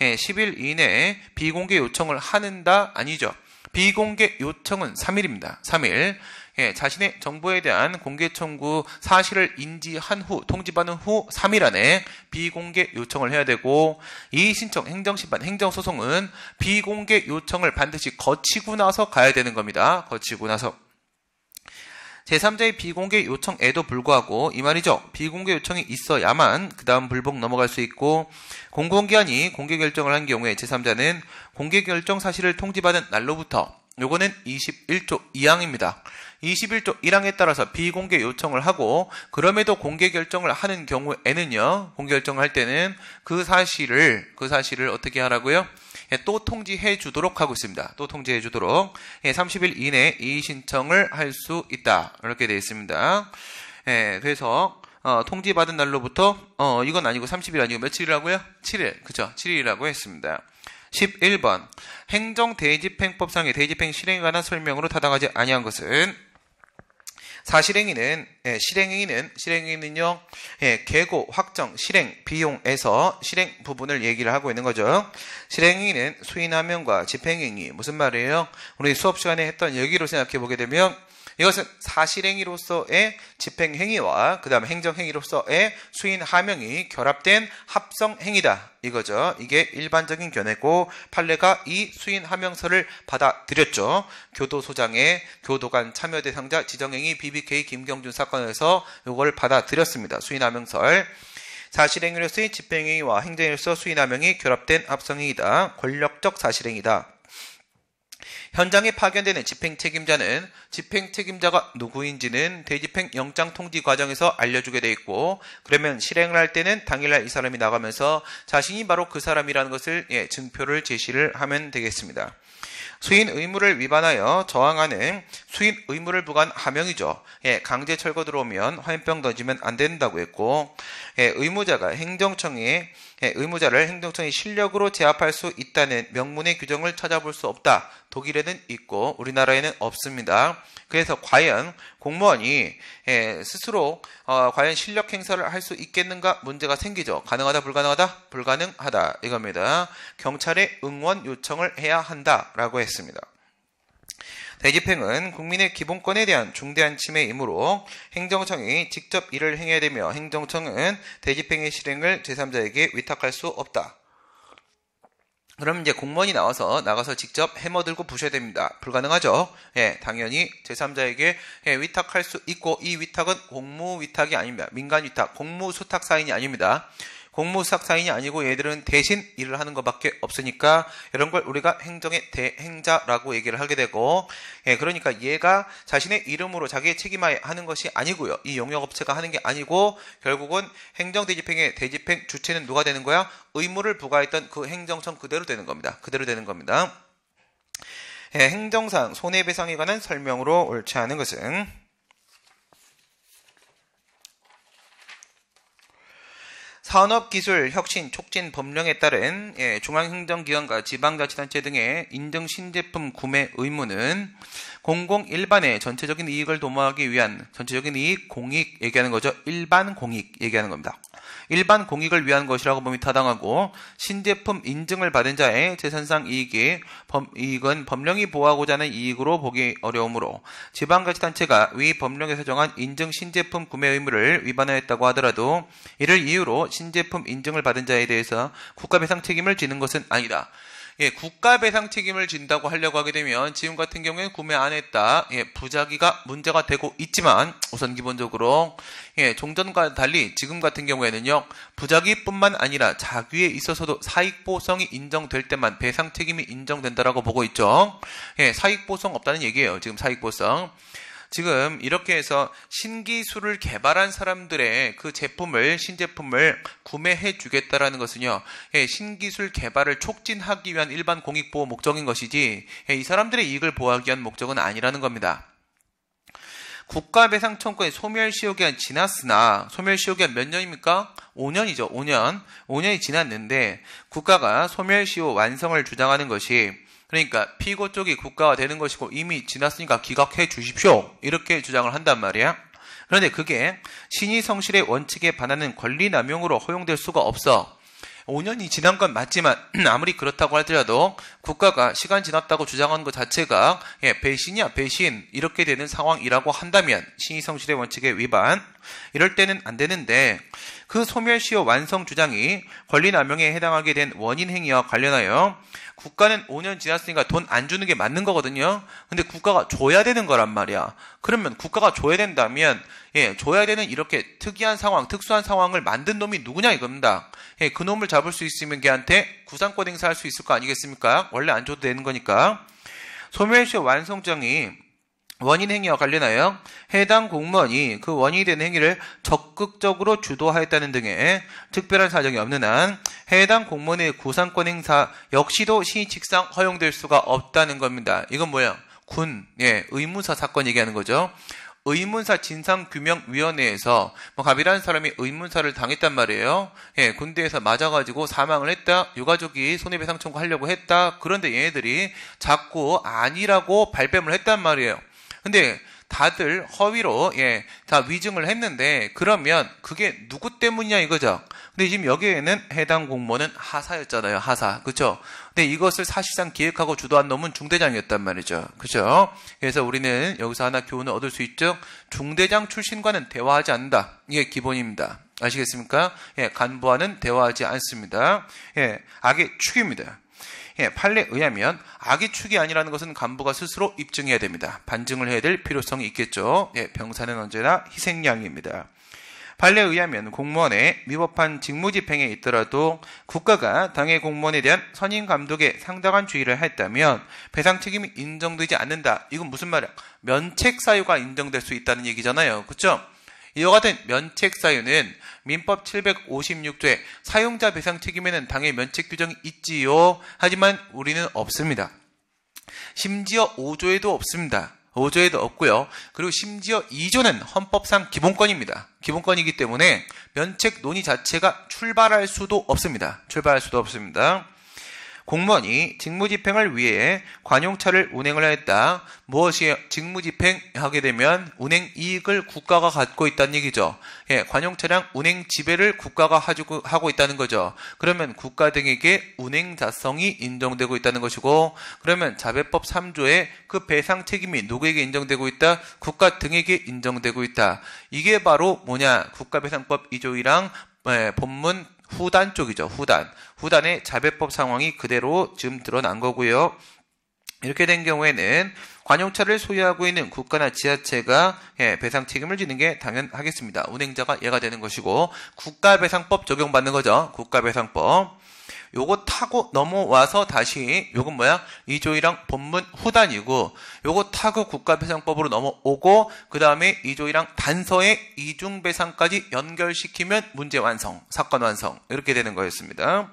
예, 10일 이내에 비공개 요청을 하는다 아니죠. 비공개 요청은 3일입니다. 3일. 예, 자신의 정보에 대한 공개 청구 사실을 인지한 후 통지받은 후 3일 안에 비공개 요청을 해야 되고 이 신청 행정심판 행정소송은 비공개 요청을 반드시 거치고 나서 가야 되는 겁니다. 거치고 나서 제3자의 비공개 요청에도 불구하고 이 말이죠. 비공개 요청이 있어야만 그 다음 불복 넘어갈 수 있고 공공기관이 공개 결정을 한 경우에 제3자는 공개 결정 사실을 통지받은 날로부터 요거는 21조 2항입니다. 21조 1항에 따라서 비공개 요청을 하고 그럼에도 공개 결정을 하는 경우에는요. 공개 결정을 할 때는 그 사실을 그 사실을 어떻게 하라고요? 예, 또 통지해 주도록 하고 있습니다. 또 통지해 주도록 예, 30일 이내에 이의 신청을 할 수 있다. 이렇게 되어 있습니다. 예, 그래서 어, 통지 받은 날로부터 어, 이건 아니고 30일 아니고 며칠이라고요? 7일. 그죠? 7일이라고 했습니다. 11번 행정대집행법상의 대집행 실행에 관한 설명으로 타당하지 아니한 것은 사실행위는 예, 실행행위는 실행행위는요 예, 계고 확정 실행 비용에서 실행 부분을 얘기를 하고 있는 거죠. 실행행위는 수인하면과 집행행위 무슨 말이에요? 우리 수업 시간에 했던 여기로 생각해 보게 되면 이것은 사실행위로서의 집행행위와 그 다음에 행정행위로서의 수인하명이 결합된 합성행위다. 이거죠. 이게 일반적인 견해고 판례가 이 수인하명서를 받아들였죠. 교도소장의 교도관 참여 대상자 지정행위 BBK 김경준 사건에서 이걸 받아들였습니다. 수인하명설. 사실행위로서의 집행행위와 행정행위로서 수인하명이 결합된 합성행위다. 권력적 사실행위다. 현장에 파견되는 집행 책임자는 집행 책임자가 누구인지는 대집행 영장 통지 과정에서 알려주게 돼 있고 그러면 실행을 할 때는 당일날 이 사람이 나가면서 자신이 바로 그 사람이라는 것을 예, 증표를 제시를 하면 되겠습니다. 수인 의무를 위반하여 저항하는 수인 의무를 부과한 하명이죠. 예, 강제 철거 들어오면 화염병 던지면 안 된다고 했고 예, 의무자가 행정청에 예, 의무자를 행정청이 실력으로 제압할 수 있다는 명문의 규정을 찾아볼 수 없다. 독일에는 있고 우리나라에는 없습니다. 그래서 과연 공무원이 예, 스스로 어, 과연 실력 행사를 할 수 있겠는가 문제가 생기죠. 가능하다 불가능하다 불가능하다 이겁니다. 경찰의 응원 요청을 해야 한다라고 했습니다. 대집행은 국민의 기본권에 대한 중대한 침해이므로 행정청이 직접 이를 행해야 되며 행정청은 대집행의 실행을 제3자에게 위탁할 수 없다. 그럼 이제 공무원이 나와서 나가서 직접 해머들고 부셔야 됩니다. 불가능하죠? 예, 당연히 제3자에게 예, 위탁할 수 있고 이 위탁은 공무 위탁이 아닙니다. 민간 위탁, 공무 수탁 사인이 아닙니다. 공무수학사인이 아니고 얘들은 대신 일을 하는 것밖에 없으니까 이런 걸 우리가 행정의 대행자라고 얘기를 하게 되고 예, 그러니까 얘가 자신의 이름으로 자기의 책임하에 하는 것이 아니고요. 이 용역업체가 하는 게 아니고 결국은 행정대집행의 대집행 주체는 누가 되는 거야? 의무를 부과했던 그 행정청 그대로 되는 겁니다. 그대로 되는 겁니다. 예, 행정상 손해배상에 관한 설명으로 옳지 않은 것은 산업기술 혁신 촉진 법령에 따른 예, 중앙행정기관과 지방자치단체 등의 인증 신제품 구매 의무는 공공 일반의 전체적인 이익을 도모하기 위한 전체적인 이익 공익 얘기하는 거죠. 일반 공익 얘기하는 겁니다. 일반 공익을 위한 것이라고 보면 타당하고 신제품 인증을 받은 자의 재산상 이익이 범, 이익은 법령이 보호하고자 하는 이익으로 보기 어려우므로 지방자치단체가 위 법령에 서정한 인증 신제품 구매 의무를 위반하였다고 하더라도 이를 이유로 신제품 인증을 받은 자에 대해서 국가배상 책임을 지는 것은 아니다. 예, 국가 배상 책임을 진다고 하려고 하게 되면 지금 같은 경우에 는 구매 안 했다. 예, 부작위가 문제가 되고 있지만 우선 기본적으로 예, 종전과 달리 지금 같은 경우에는요. 부작위뿐만 아니라 자기에 있어서도 사익 보상이 인정될 때만 배상 책임이 인정된다라고 보고 있죠. 예, 사익 보상 없다는 얘기예요. 지금 사익 보상. 지금 이렇게 해서 신기술을 개발한 사람들의 그 제품을 신제품을 구매해 주겠다라는 것은요. 예, 신기술 개발을 촉진하기 위한 일반 공익 보호 목적인 것이지 예, 이 사람들의 이익을 보호하기 위한 목적은 아니라는 겁니다. 국가배상청구의 소멸시효기한 지났으나 소멸시효기한 몇 년입니까? 5년이죠. 5년. 5년이 지났는데 국가가 소멸시효 완성을 주장하는 것이 그러니까 피고 쪽이 국가가 되는 것이고 이미 지났으니까 기각해 주십시오. 이렇게 주장을 한단 말이야. 그런데 그게 신의 성실의 원칙에 반하는 권리 남용으로 허용될 수가 없어. 5년이 지난 건 맞지만 아무리 그렇다고 하더라도 국가가 시간 지났다고 주장한 것 자체가 예, 배신이야 배신 이렇게 되는 상황이라고 한다면 신의성실의 원칙에 위반 이럴 때는 안 되는데 그 소멸시효 완성 주장이 권리남용에 해당하게 된 원인 행위와 관련하여 국가는 5년 지났으니까 돈 안 주는 게 맞는 거거든요. 근데 국가가 줘야 되는 거란 말이야. 그러면 국가가 줘야 된다면 예, 줘야 되는 이렇게 특이한 상황, 특수한 상황을 만든 놈이 누구냐 이겁니다. 예, 그 놈을 잡을 수 있으면 걔한테 구상권 행사할 수 있을 거 아니겠습니까? 원래 안 줘도 되는 거니까. 소멸시효 완성정이 원인 행위와 관련하여 해당 공무원이 그 원인이 된 행위를 적극적으로 주도하였다는 등의 특별한 사정이 없는 한 해당 공무원의 구상권 행사 역시도 시의칙상 허용될 수가 없다는 겁니다. 이건 뭐야? 군, 예, 의무사 사건 얘기하는 거죠. 의문사 진상규명위원회에서 뭐 갑이라는 사람이 의문사를 당했단 말이에요. 예, 군대에서 맞아가지고 사망을 했다. 유가족이 손해배상 청구하려고 했다. 그런데 얘네들이 자꾸 아니라고 발뺌을 했단 말이에요. 근데 다들 허위로 예, 다 위증을 했는데 그러면 그게 누구 때문이냐 이거죠. 근데 지금 여기에는 해당 공무원은 하사였잖아요. 하사. 그렇죠? 근데 이것을 사실상 기획하고 주도한 놈은 중대장이었단 말이죠. 그렇죠? 그래서 우리는 여기서 하나 교훈을 얻을 수 있죠. 중대장 출신과는 대화하지 않는다. 이게 기본입니다. 아시겠습니까? 예, 간부와는 대화하지 않습니다. 예, 악의 축입니다. 예, 판례에 의하면 악의 축이 아니라는 것은 간부가 스스로 입증해야 됩니다. 반증을 해야 될 필요성이 있겠죠. 예, 병사는 언제나 희생양입니다. 판례에 의하면 공무원의 위법한 직무집행에 있더라도 국가가 당해 공무원에 대한 선임 감독에 상당한 주의를 했다면 배상 책임이 인정되지 않는다. 이건 무슨 말이야? 면책 사유가 인정될 수 있다는 얘기잖아요. 그렇죠? 이와 같은 면책 사유는 민법 756조에 사용자 배상 책임에는 당해 면책 규정이 있지요. 하지만 우리는 없습니다. 심지어 5조에도 없습니다. 5조에도 없고요. 그리고 심지어 2조는 헌법상 기본권입니다. 기본권이기 때문에 면책 논의 자체가 출발할 수도 없습니다. 출발할 수도 없습니다. 공무원이 직무집행을 위해 관용차를 운행을 했다. 무엇이 직무집행하게 되면 운행 이익을 국가가 갖고 있다는 얘기죠. 예, 관용차량 운행 지배를 국가가 하고 있다는 거죠. 그러면 국가 등에게 운행자성이 인정되고 있다는 것이고 그러면 자배법 3조에 그 배상 책임이 누구에게 인정되고 있다? 국가 등에게 인정되고 있다. 이게 바로 뭐냐? 국가배상법 2조이랑 예, 본문 후단 쪽이죠. 후단. 후단의 자배법 상황이 그대로 지금 드러난 거고요. 이렇게 된 경우에는 관용차를 소유하고 있는 국가나 지자체가 예, 배상 책임을 지는 게 당연하겠습니다. 운행자가 예가 되는 것이고 국가배상법 적용받는 거죠. 국가배상법. 요거 타고 넘어와서 다시 요건 뭐야? 2조이랑 본문 후단이고 요거 타고 국가배상법으로 넘어오고 그 다음에 2조이랑 단서에 이중배상까지 연결시키면 문제 완성, 사건 완성 이렇게 되는 거였습니다.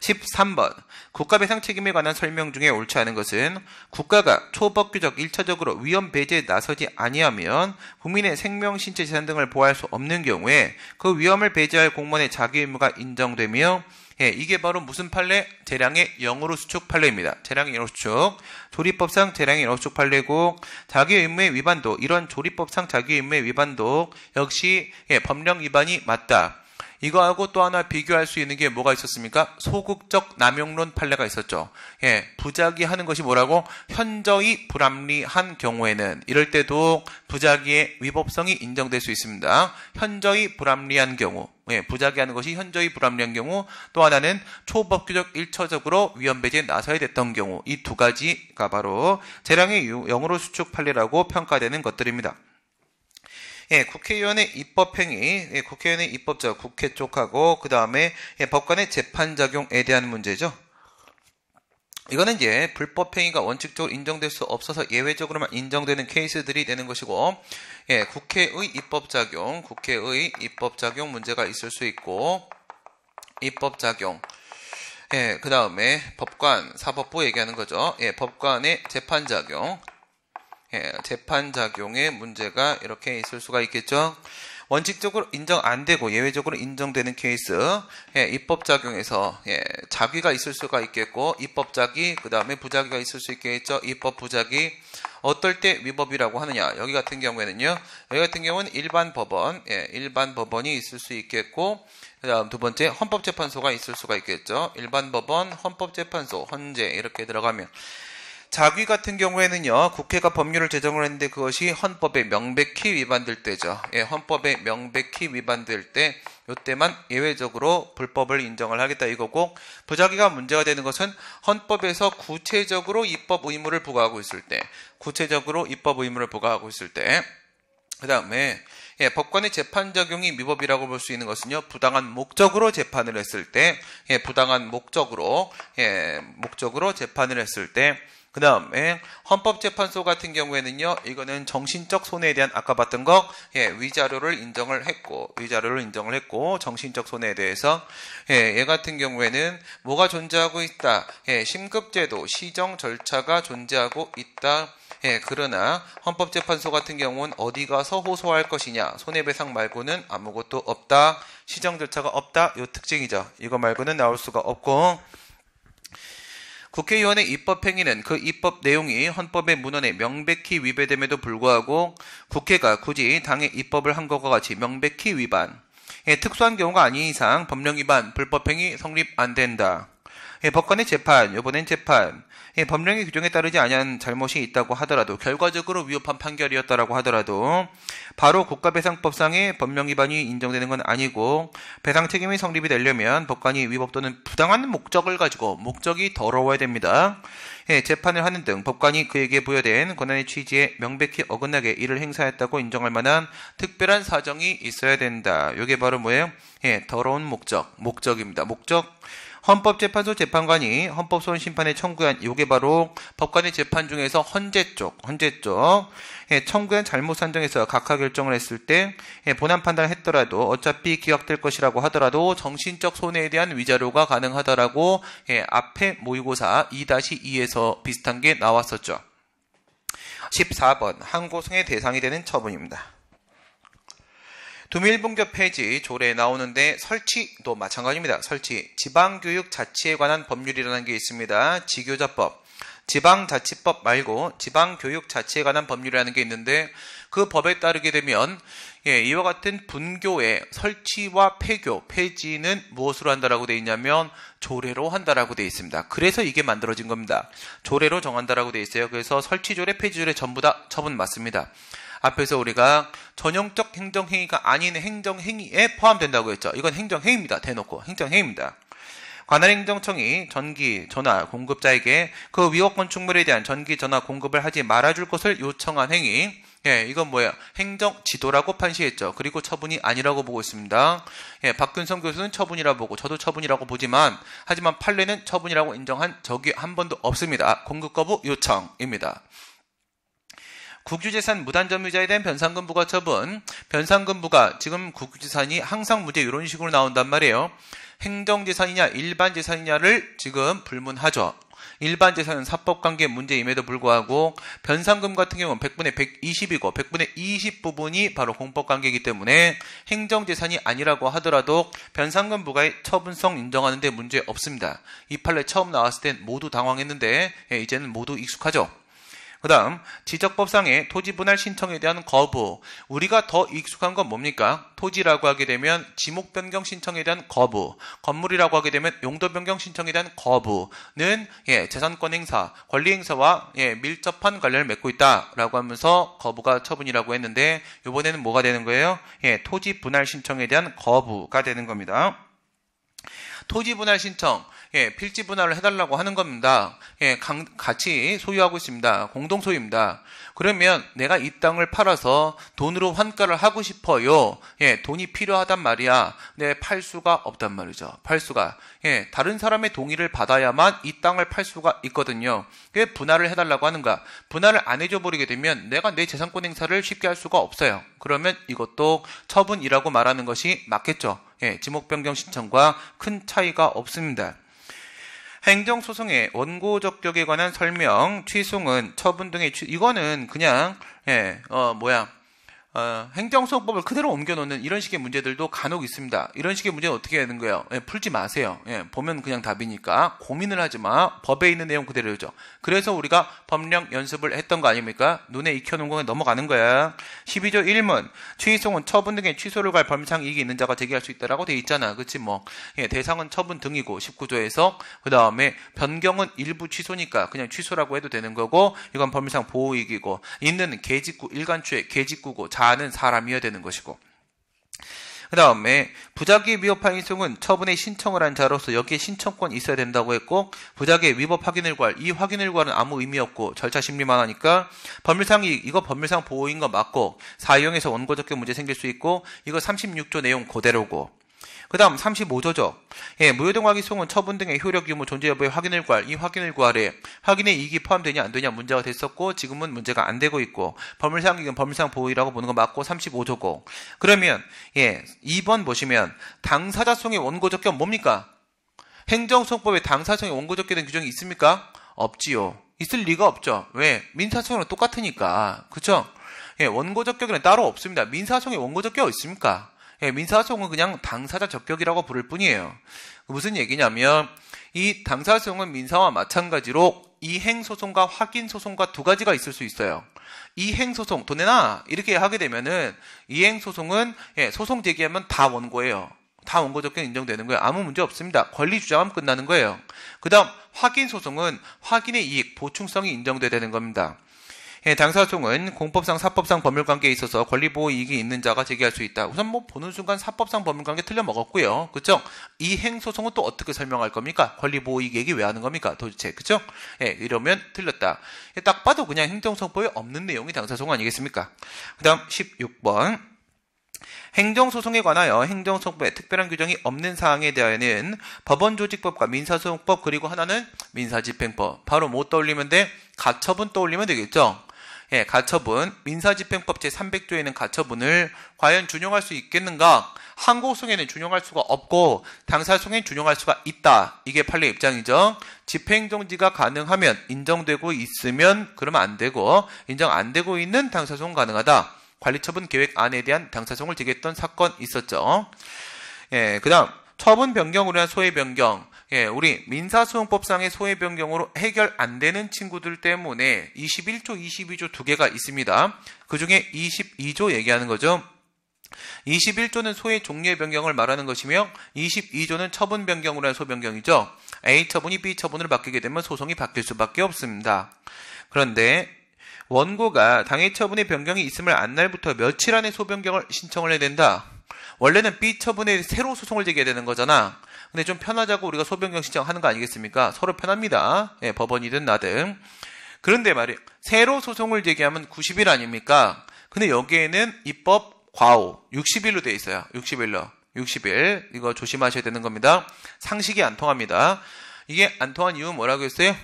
13번 국가배상 책임에 관한 설명 중에 옳지 않은 것은 국가가 초법규적 일차적으로 위험 배제에 나서지 아니하면 국민의 생명, 신체, 재산 등을 보호할 수 없는 경우에 그 위험을 배제할 공무원의 자기 의무가 인정되며 예, 이게 바로 무슨 판례? 재량의영어로 수축 판례입니다. 재량의 영으로 수축. 조리법상 재량의 영으로 수축 판례고 자기 의무의 위반도 이런 조리법상 자기 의무의 위반도 역시 예, 법령 위반이 맞다. 이거하고 또 하나 비교할 수 있는 게 뭐가 있었습니까? 소극적 남용론 판례가 있었죠. 예, 부작위 하는 것이 뭐라고? 현저히 불합리한 경우에는 이럴 때도 부작위의 위법성이 인정될 수 있습니다. 현저히 불합리한 경우. 예, 부작위하는 것이 현저히 불합리한 경우 또 하나는 초법규적 일처적으로 위험 배제에 나서야 됐던 경우 이 두 가지가 바로 재량의 영으로 수축 판례라고 평가되는 것들입니다. 예, 국회의원의 입법행위, 예, 국회의원의 입법자, 국회 쪽하고 그 다음에 예, 법관의 재판작용에 대한 문제죠. 이거는 이제 불법행위가 원칙적으로 인정될 수 없어서 예외적으로만 인정되는 케이스들이 되는 것이고, 예, 국회의 입법작용, 국회의 입법작용 문제가 있을 수 있고, 입법작용. 예, 그 다음에 법관, 사법부 얘기하는 거죠. 예, 법관의 재판작용. 예, 재판 작용의 문제가 이렇게 있을 수가 있겠죠. 원칙적으로 인정 안 되고 예외적으로 인정되는 케이스 예, 입법작용에서 예, 자기가 있을 수가 있겠고 입법작이 그 다음에 부작위가 있을 수 있겠죠 입법부작위 어떨 때 위법이라고 하느냐 여기 같은 경우에는요 여기 같은 경우는 일반 법원 예, 일반 법원이 있을 수 있겠고 그 다음 두 번째 헌법재판소가 있을 수가 있겠죠 일반 법원 헌법재판소 헌재 이렇게 들어가면 자귀 같은 경우에는요, 국회가 법률을 제정을 했는데 그것이 헌법에 명백히 위반될 때죠. 예, 헌법에 명백히 위반될 때, 요때만 예외적으로 불법을 인정을 하겠다 이거고, 부작위가 문제가 되는 것은 헌법에서 구체적으로 입법 의무를 부과하고 있을 때, 구체적으로 입법 의무를 부과하고 있을 때, 그 다음에, 예, 법관의 재판 적용이 미법이라고볼 수 있는 것은요, 부당한 목적으로 재판을 했을 때, 예, 부당한 목적으로, 예, 목적으로 재판을 했을 때, 그 다음에 헌법재판소 같은 경우에는요, 이거는 정신적 손해에 대한 아까 봤던 거, 예, 위자료를 인정을 했고, 위자료를 인정을 했고, 정신적 손해에 대해서, 예, 얘 같은 경우에는 뭐가 존재하고 있다, 예, 심급제도, 시정 절차가 존재하고 있다, 예, 그러나 헌법재판소 같은 경우는 어디 가서 호소할 것이냐, 손해배상 말고는 아무것도 없다, 시정 절차가 없다, 요 특징이죠. 이거 말고는 나올 수가 없고, 국회의원의 입법 행위는 그 입법 내용이 헌법의 문헌에 명백히 위배됨에도 불구하고 국회가 굳이 당의 입법을 한 것과 같이 명백히 위반 예, 특수한 경우가 아닌 이상 법령 위반 불법 행위 성립 안 된다. 예, 법관의 재판, 요번엔 재판, 예, 법령의 규정에 따르지 않은 잘못이 있다고 하더라도 결과적으로 위협한 판결이었다라고 하더라도 바로 국가배상법상의 법령 위반이 인정되는 건 아니고 배상 책임이 성립이 되려면 법관이 위법 또는 부당한 목적을 가지고 목적이 더러워야 됩니다. 예, 재판을 하는 등 법관이 그에게 부여된 권한의 취지에 명백히 어긋나게 이를 행사했다고 인정할 만한 특별한 사정이 있어야 된다. 이게 바로 뭐예요? 예, 더러운 목적, 목적입니다. 목적 헌법재판소 재판관이 헌법소원 심판에 청구한 이게 바로 법관의 재판 중에서 헌재 쪽, 헌재 쪽 예, 청구한 잘못 산정에서 각하 결정을 했을 때 예, 본안 판단을 했더라도 어차피 기각될 것이라고 하더라도 정신적 손해에 대한 위자료가 가능하다라고 예, 앞에 모의고사 2-2에서 비슷한 게 나왔었죠. 14번 항고성의 대상이 되는 처분입니다. 두밀분교 폐지 조례에 나오는데 설치도 마찬가지입니다. 설치. 지방교육 자치에 관한 법률이라는 게 있습니다. 지교자법. 지방자치법 말고 지방교육 자치에 관한 법률이라는 게 있는데 그 법에 따르게 되면 예, 이와 같은 분교의 설치와 폐교, 폐지는 무엇으로 한다라고 되어 있냐면 조례로 한다라고 되어 있습니다. 그래서 이게 만들어진 겁니다. 조례로 정한다라고 되어 있어요. 그래서 설치조례, 폐지조례 전부 다 처분 맞습니다. 앞에서 우리가 전형적 행정행위가 아닌 행정행위에 포함된다고 했죠. 이건 행정행위입니다. 대놓고 행정행위입니다. 관할행정청이 전기, 전화 공급자에게 그 위협 건축물에 대한 전기, 전화 공급을 하지 말아줄 것을 요청한 행위. 예, 이건 뭐예요? 행정 지도라고 판시했죠. 그리고 처분이 아니라고 보고 있습니다. 예, 박근성 교수는 처분이라 고 보고, 저도 처분이라고 보지만, 하지만 판례는 처분이라고 인정한 적이 한 번도 없습니다. 공급 거부 요청입니다. 국유재산 무단점유자에 대한 변상금 부과 처분, 변상금 부과 지금 국유재산이 항상 문제 이런 식으로 나온단 말이에요. 행정재산이냐 일반 재산이냐를 지금 불문하죠. 일반 재산은 사법관계 문제임에도 불구하고 변상금 같은 경우는 100분의 120이고 100분의 20 부분이 바로 공법관계이기 때문에 행정재산이 아니라고 하더라도 변상금 부과의 처분성 인정하는데 문제 없습니다. 이 판례 처음 나왔을 땐 모두 당황했는데 예, 이제는 모두 익숙하죠. 그 다음 지적법상의 토지 분할 신청에 대한 거부 우리가 더 익숙한 건 뭡니까? 토지라고 하게 되면 지목 변경 신청에 대한 거부 건물이라고 하게 되면 용도 변경 신청에 대한 거부는 예, 재산권 행사 권리 행사와 예, 밀접한 관련을 맺고 있다라고 하면서 거부가 처분이라고 했는데 이번에는 뭐가 되는 거예요? 예, 토지 분할 신청에 대한 거부가 되는 겁니다. 토지 분할 신청 예, 필지 분할을 해달라고 하는 겁니다. 예, 강, 같이 소유하고 있습니다. 공동 소유입니다. 그러면 내가 이 땅을 팔아서 돈으로 환가를 하고 싶어요. 예, 돈이 필요하단 말이야. 네, 팔 수가 없단 말이죠. 팔 수가. 예, 다른 사람의 동의를 받아야만 이 땅을 팔 수가 있거든요. 왜 분할을 해달라고 하는가? 분할을 안 해줘 버리게 되면 내가 내 재산권 행사를 쉽게 할 수가 없어요. 그러면 이것도 처분이라고 말하는 것이 맞겠죠. 예, 지목 변경 신청과 큰 차이가 없습니다. 행정소송의 원고 적격에 관한 설명, 취소는 처분 등의 취, 이거는 그냥 예, 어 뭐야 어, 행정소송법을 그대로 옮겨놓는 이런 식의 문제들도 간혹 있습니다. 이런 식의 문제는 어떻게 되는 거예요? 예, 풀지 마세요. 예, 보면 그냥 답이니까 고민을 하지 마. 법에 있는 내용 그대로죠. 그래서 우리가 법령 연습을 했던 거 아닙니까? 눈에 익혀놓은 거에 넘어가는 거야. 12조 1문 취소은 처분 등의 취소를 갈 범상 위 이익이 있는 자가 제기할 수 있다라고 돼 있잖아. 그치 뭐. 예, 대상은 처분 등이고 19조에서 그 다음에 변경은 일부 취소니까 그냥 취소라고 해도 되는 거고 이건 범상 위 보호이익이고 있는 개직구 일간추의 개직구고 가하는 사람이어야 되는 것이고 그 다음에 부작위 위법한 이송은 처분의 신청을 한 자로서 여기에 신청권이 있어야 된다고 했고 부작위 위법 확인일괄 이 확인일괄은 아무 의미 없고 절차 심리만 하니까 법률상 이거 법률상 보호인 거 맞고 사용해서 원고적격 문제 생길 수 있고 이거 36조 내용 그대로고 그 다음 35조죠. 예, 무효등화기소은 처분 등의 효력 유무 존재 여부의 확인을 구할, 이 확인을 구하래 확인의 이익이 포함되냐 안 되냐 문제가 됐었고 지금은 문제가 안 되고 있고 법률상 이건 법률상 보호라고 보는 거 맞고 35조고 그러면 예, 2번 보시면 당사자성의 원고적 격 뭡니까? 행정소송법에 당사자성의 원고적 격에 규정이 있습니까? 없지요. 있을 리가 없죠. 왜? 민사소송은 똑같으니까. 그쵸? 예, 원고적 격에는 따로 없습니다. 민사소송에 원고적 격 있습니까? 예, 민사소송은 그냥 당사자 적격이라고 부를 뿐이에요. 무슨 얘기냐면 이 당사소송은 민사와 마찬가지로 이행소송과 확인소송과 두 가지가 있을 수 있어요. 이행소송, 돈 내놔 이렇게 하게 되면은 이행소송은 예, 소송 제기하면 다 원고예요. 다 원고적격 인정되는 거예요. 아무 문제 없습니다. 권리 주장하면 끝나는 거예요. 그 다음 확인 소송은 확인의 이익, 보충성이 인정돼야 되는 겁니다. 예, 당사소송은 공법상 사법상 법률관계에 있어서 권리보호 이익이 있는 자가 제기할 수 있다. 우선 뭐 보는 순간 사법상 법률관계 틀려먹었고요. 그쵸? 이 행소송은 또 어떻게 설명할 겁니까? 권리보호 이익 얘기 왜 하는 겁니까? 도대체 그쵸? 예, 이러면 틀렸다. 예, 딱 봐도 그냥 행정성법에 없는 내용이 당사소송 아니겠습니까? 그 다음 16번 행정소송에 관하여 행정소송법에 특별한 규정이 없는 사항에 대하여는 법원조직법과 민사소송법 그리고 하나는 민사집행법 바로 못 떠올리면 돼? 가처분 떠올리면 되겠죠 예, 가처분, 민사집행법 제300조에는 가처분을 과연 준용할 수 있겠는가? 항고송에는 준용할 수가 없고 당사송에 는 준용할 수가 있다. 이게 판례 입장이죠. 집행정지가 가능하면 인정되고 있으면 그러면 안 되고 인정 안 되고 있는 당사송 가능하다. 관리처분 계획 안에 대한 당사송을 제기했던 사건 있었죠. 예, 그다음 처분 변경으로 한 소해 변경 예, 우리 민사소송법상의 소외 변경으로 해결 안 되는 친구들 때문에 21조, 22조 두 개가 있습니다. 그 중에 22조 얘기하는 거죠. 21조는 소외 종류의 변경을 말하는 것이며 22조는 처분 변경으로 한 소변경이죠. A 처분이 B 처분으로 바뀌게 되면 소송이 바뀔 수밖에 없습니다. 그런데 원고가 당해 처분의 변경이 있음을 안 날부터 며칠 안에 소변경을 신청을 해야 된다. 원래는 B 처분에 새로 소송을 제기해야 되는 거잖아. 근데 좀 편하자고 우리가 소변경 신청하는 거 아니겠습니까? 서로 편합니다. 예, 법원이든 나든. 그런데 말이에요. 새로 소송을 제기하면 90일 아닙니까? 근데 여기에는 입법 과오 60일로 돼 있어요. 60일로. 60일. 이거 조심하셔야 되는 겁니다. 상식이 안 통합니다. 이게 안 통한 이유는 뭐라고 했어요?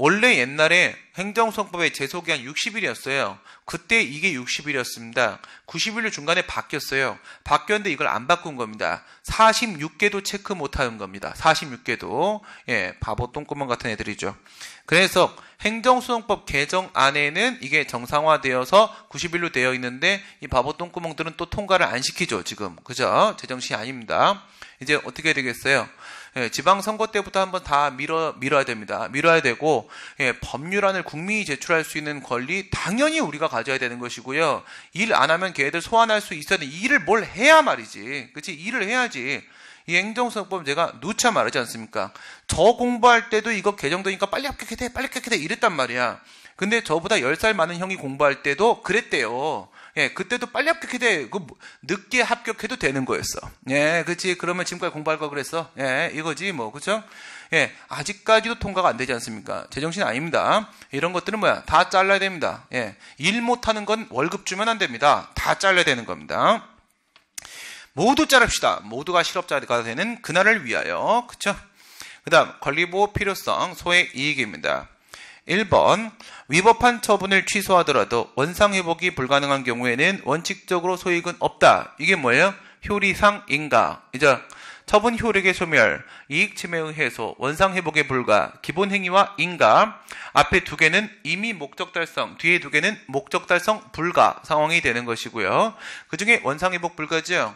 원래 옛날에 행정성법의 제소이한 60일이었어요. 그때 이게 60일이었습니다. 90일로 중간에 바뀌었어요. 바뀌었는데 이걸 안 바꾼 겁니다. 46개도 체크 못하는 겁니다. 46개도. 예, 바보 똥구멍 같은 애들이죠. 그래서 행정수송법 개정안에는 이게 정상화되어서 90일로 되어 있는데 이 바보 똥구멍들은 또 통과를 안 시키죠, 지금. 그죠? 제정시 아닙니다. 이제 어떻게 해야 되겠어요? 예, 지방선거 때부터 한번 다 밀어, 밀어야 됩니다. 밀어야 되고, 예, 법률안을 국민이 제출할 수 있는 권리, 당연히 우리가 가져야 되는 것이고요. 일 안 하면 걔들 소환할 수 있어야 돼. 일을 뭘 해야 말이지. 그치? 일을 해야지. 이행정성법 제가 누차 말하지 않습니까? 저 공부할 때도 이거 개정되니까 빨리 합격해 돼, 빨리 합격해 돼, 이랬단 말이야. 근데 저보다 10살 많은 형이 공부할 때도 그랬대요. 예, 그때도 빨리 합격해도 그 뭐, 늦게 합격해도 되는 거였어. 예, 그렇지. 그러면 지금까지 공부할 거 그랬어. 예, 이거지 뭐. 그렇죠? 예, 아직까지도 통과가 안 되지 않습니까? 제정신 아닙니다. 이런 것들은 뭐야? 다 잘라야 됩니다. 예. 일 못 하는 건 월급 주면 안 됩니다. 다 잘라야 되는 겁니다. 모두 자릅시다. 모두가 실업자가 되는 그날을 위하여. 그렇죠? 그다음 권리보호 필요성, 소액 이익입니다. 1번 위법한 처분을 취소하더라도 원상회복이 불가능한 경우에는 원칙적으로 소익은 없다. 이게 뭐예요? 효리상 인가. 이제 처분 효력의 소멸, 이익 침해의 해소, 원상 회복의 불가, 기본 행위와 인가. 앞에 두 개는 이미 목적 달성, 뒤에 두 개는 목적 달성 불가 상황이 되는 것이고요. 그중에 원상 회복 불가죠.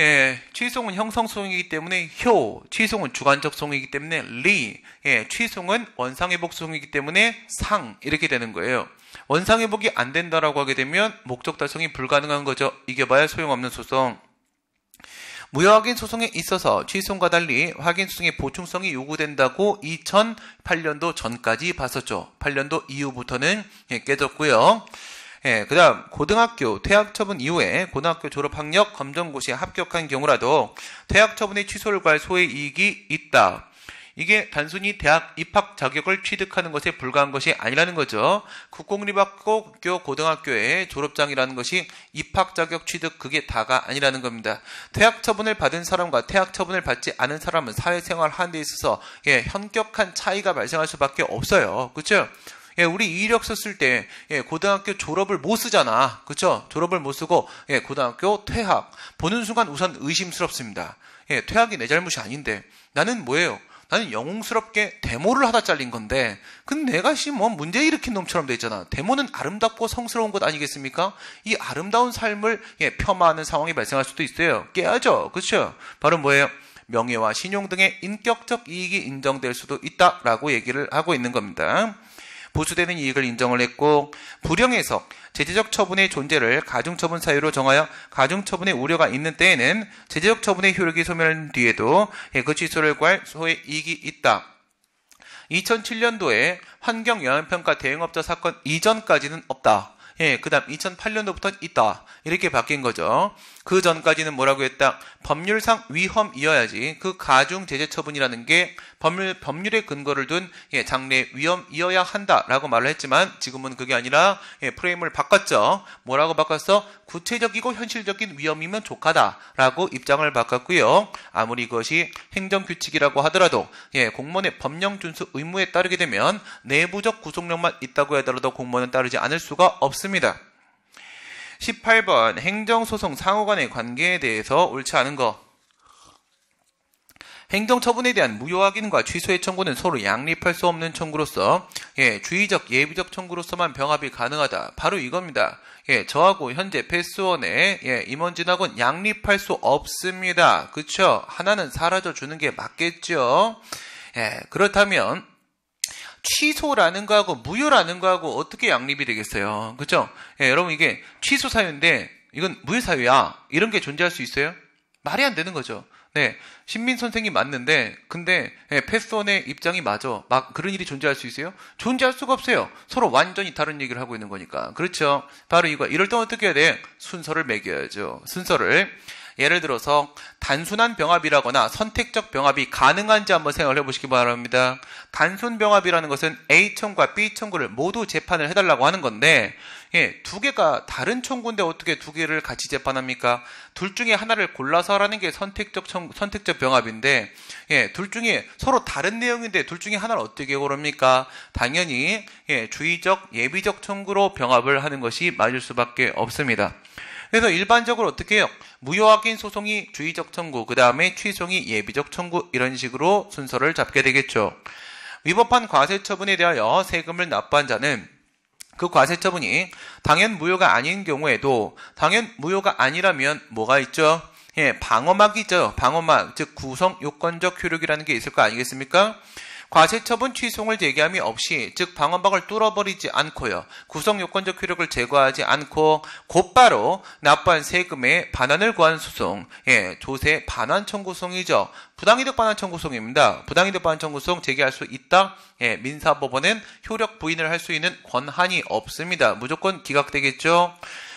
예, 취송은 형성소이기 때문에 효, 취송은 주관적 송이기 때문에 리, 예, 취송은 원상회복 송이기 때문에 상 이렇게 되는 거예요. 원상회복이 안 된다라고 하게 되면 목적 달성이 불가능한 거죠. 이겨봐야 소용없는 소송. 무효 확인 소송에 있어서 취소과 달리 확인 소송의 보충성이 요구된다고 2008년도 전까지 봤었죠. 8년도 이후부터는 예, 깨졌고요. 예, 그 다음, 고등학교 퇴학 처분 이후에 고등학교 졸업 학력 검정고시에 합격한 경우라도 퇴학 처분의 취소를 과할 소의 이익이 있다. 이게 단순히 대학 입학 자격을 취득하는 것에 불과한 것이 아니라는 거죠. 국공립학교 고등학교의 졸업장이라는 것이 입학 자격 취득 그게 다가 아니라는 겁니다. 퇴학 처분을 받은 사람과 퇴학 처분을 받지 않은 사람은 사회생활 하는 데 있어서 예, 현격한 차이가 발생할 수밖에 없어요. 그렇죠? 예, 우리 이력서 쓸 때, 예, 고등학교 졸업을 못 쓰잖아. 그쵸? 졸업을 못 쓰고, 예, 고등학교 퇴학. 보는 순간 우선 의심스럽습니다. 예, 퇴학이 내 잘못이 아닌데. 나는 뭐예요? 나는 영웅스럽게 데모를 하다 잘린 건데, 근데 내가 씨뭐 문제 일으킨 놈처럼 돼 있잖아. 데모는 아름답고 성스러운 것 아니겠습니까? 이 아름다운 삶을 예, 폄하하는 상황이 발생할 수도 있어요. 깨야죠, 그렇죠? 바로 뭐예요? 명예와 신용 등의 인격적 이익이 인정될 수도 있다라고 얘기를 하고 있는 겁니다. 보수되는 이익을 인정을 했고 불형에서 제재적 처분의 존재를 가중처분 사유로 정하여 가중처분의 우려가 있는 때에는 제재적 처분의 효력이 소멸된 뒤에도 그 취소를 구할 소의 이익이 있다. 2007년도에 환경영향평가 대행업자 사건 이전까지는 없다. 예, 그 다음 2008년도부터 있다. 이렇게 바뀐 거죠. 그 전까지는 뭐라고 했다? 법률상 위험이어야지 그 가중 제재 처분이라는 게 법률 법률의 근거를 둔 예, 장래 위험이어야 한다라고 말을 했지만 지금은 그게 아니라 예, 프레임을 바꿨죠. 뭐라고 바꿨어? 구체적이고 현실적인 위험이면 족하다라고 입장을 바꿨고요. 아무리 그것이 행정 규칙이라고 하더라도 예, 공무원의 법령 준수 의무에 따르게 되면 내부적 구속력만 있다고 하더라도 공무원은 따르지 않을 수가 없습니다. 18번 행정소송 상호간의 관계에 대해서 옳지 않은 거. 행정처분에 대한 무효 확인과 취소의 청구는 서로 양립할 수 없는 청구로서 예, 주의적 예비적 청구로서만 병합이 가능하다. 바로 이겁니다. 예, 저하고 현재 패스원의 예, 임원진학원 양립할 수 없습니다. 그쵸? 하나는 사라져 주는 게 맞겠죠? 예, 그렇다면 취소라는 거하고 무효라는 거하고 어떻게 양립이 되겠어요? 그죠? 예, 여러분 이게 취소 사유인데 이건 무효 사유야. 이런 게 존재할 수 있어요? 말이 안 되는 거죠. 네, 신민 선생이 맞는데 근데 예, 패스원의 입장이 맞아. 막 그런 일이 존재할 수 있어요? 존재할 수가 없어요. 서로 완전히 다른 얘기를 하고 있는 거니까. 그렇죠? 바로 이거. 이럴 때 어떻게 해야 돼? 순서를 매겨야죠. 순서를. 예를 들어서 단순한 병합이라거나 선택적 병합이 가능한지 한번 생각을 해보시기 바랍니다. 단순 병합이라는 것은 A 청과 B 청구를 모두 재판을 해달라고 하는 건데 예, 두 개가 다른 청구인데 어떻게 두 개를 같이 재판합니까? 둘 중에 하나를 골라서라는 게 선택적 청, 선택적 병합인데 예, 둘 중에 서로 다른 내용인데 둘 중에 하나를 어떻게 고릅니까? 당연히 예, 주의적 예비적 청구로 병합을 하는 것이 맞을 수밖에 없습니다. 그래서 일반적으로 어떻게 해요? 무효확인 소송이 주의적 청구, 그 다음에 취소송이 예비적 청구 이런 식으로 순서를 잡게 되겠죠. 위법한 과세 처분에 대하여 세금을 납부한 자는 그 과세 처분이 당연 무효가 아닌 경우에도 당연 무효가 아니라면 뭐가 있죠? 예, 방어막이죠. 방어막, 즉 구성 요건적 효력이라는 게 있을 거 아니겠습니까? 과세처분 취소를 제기함이 없이 즉 방원박을 뚫어버리지 않고요. 구성요건적 효력을 제거하지 않고 곧바로 납부한 세금의 반환을 구한 소송, 예, 조세 반환 청구송이죠. 부당이득 반환 청구송입니다. 부당이득 반환 청구송 제기할 수 있다. 예, 민사법원은 효력 부인을 할 수 있는 권한이 없습니다. 무조건 기각되겠죠.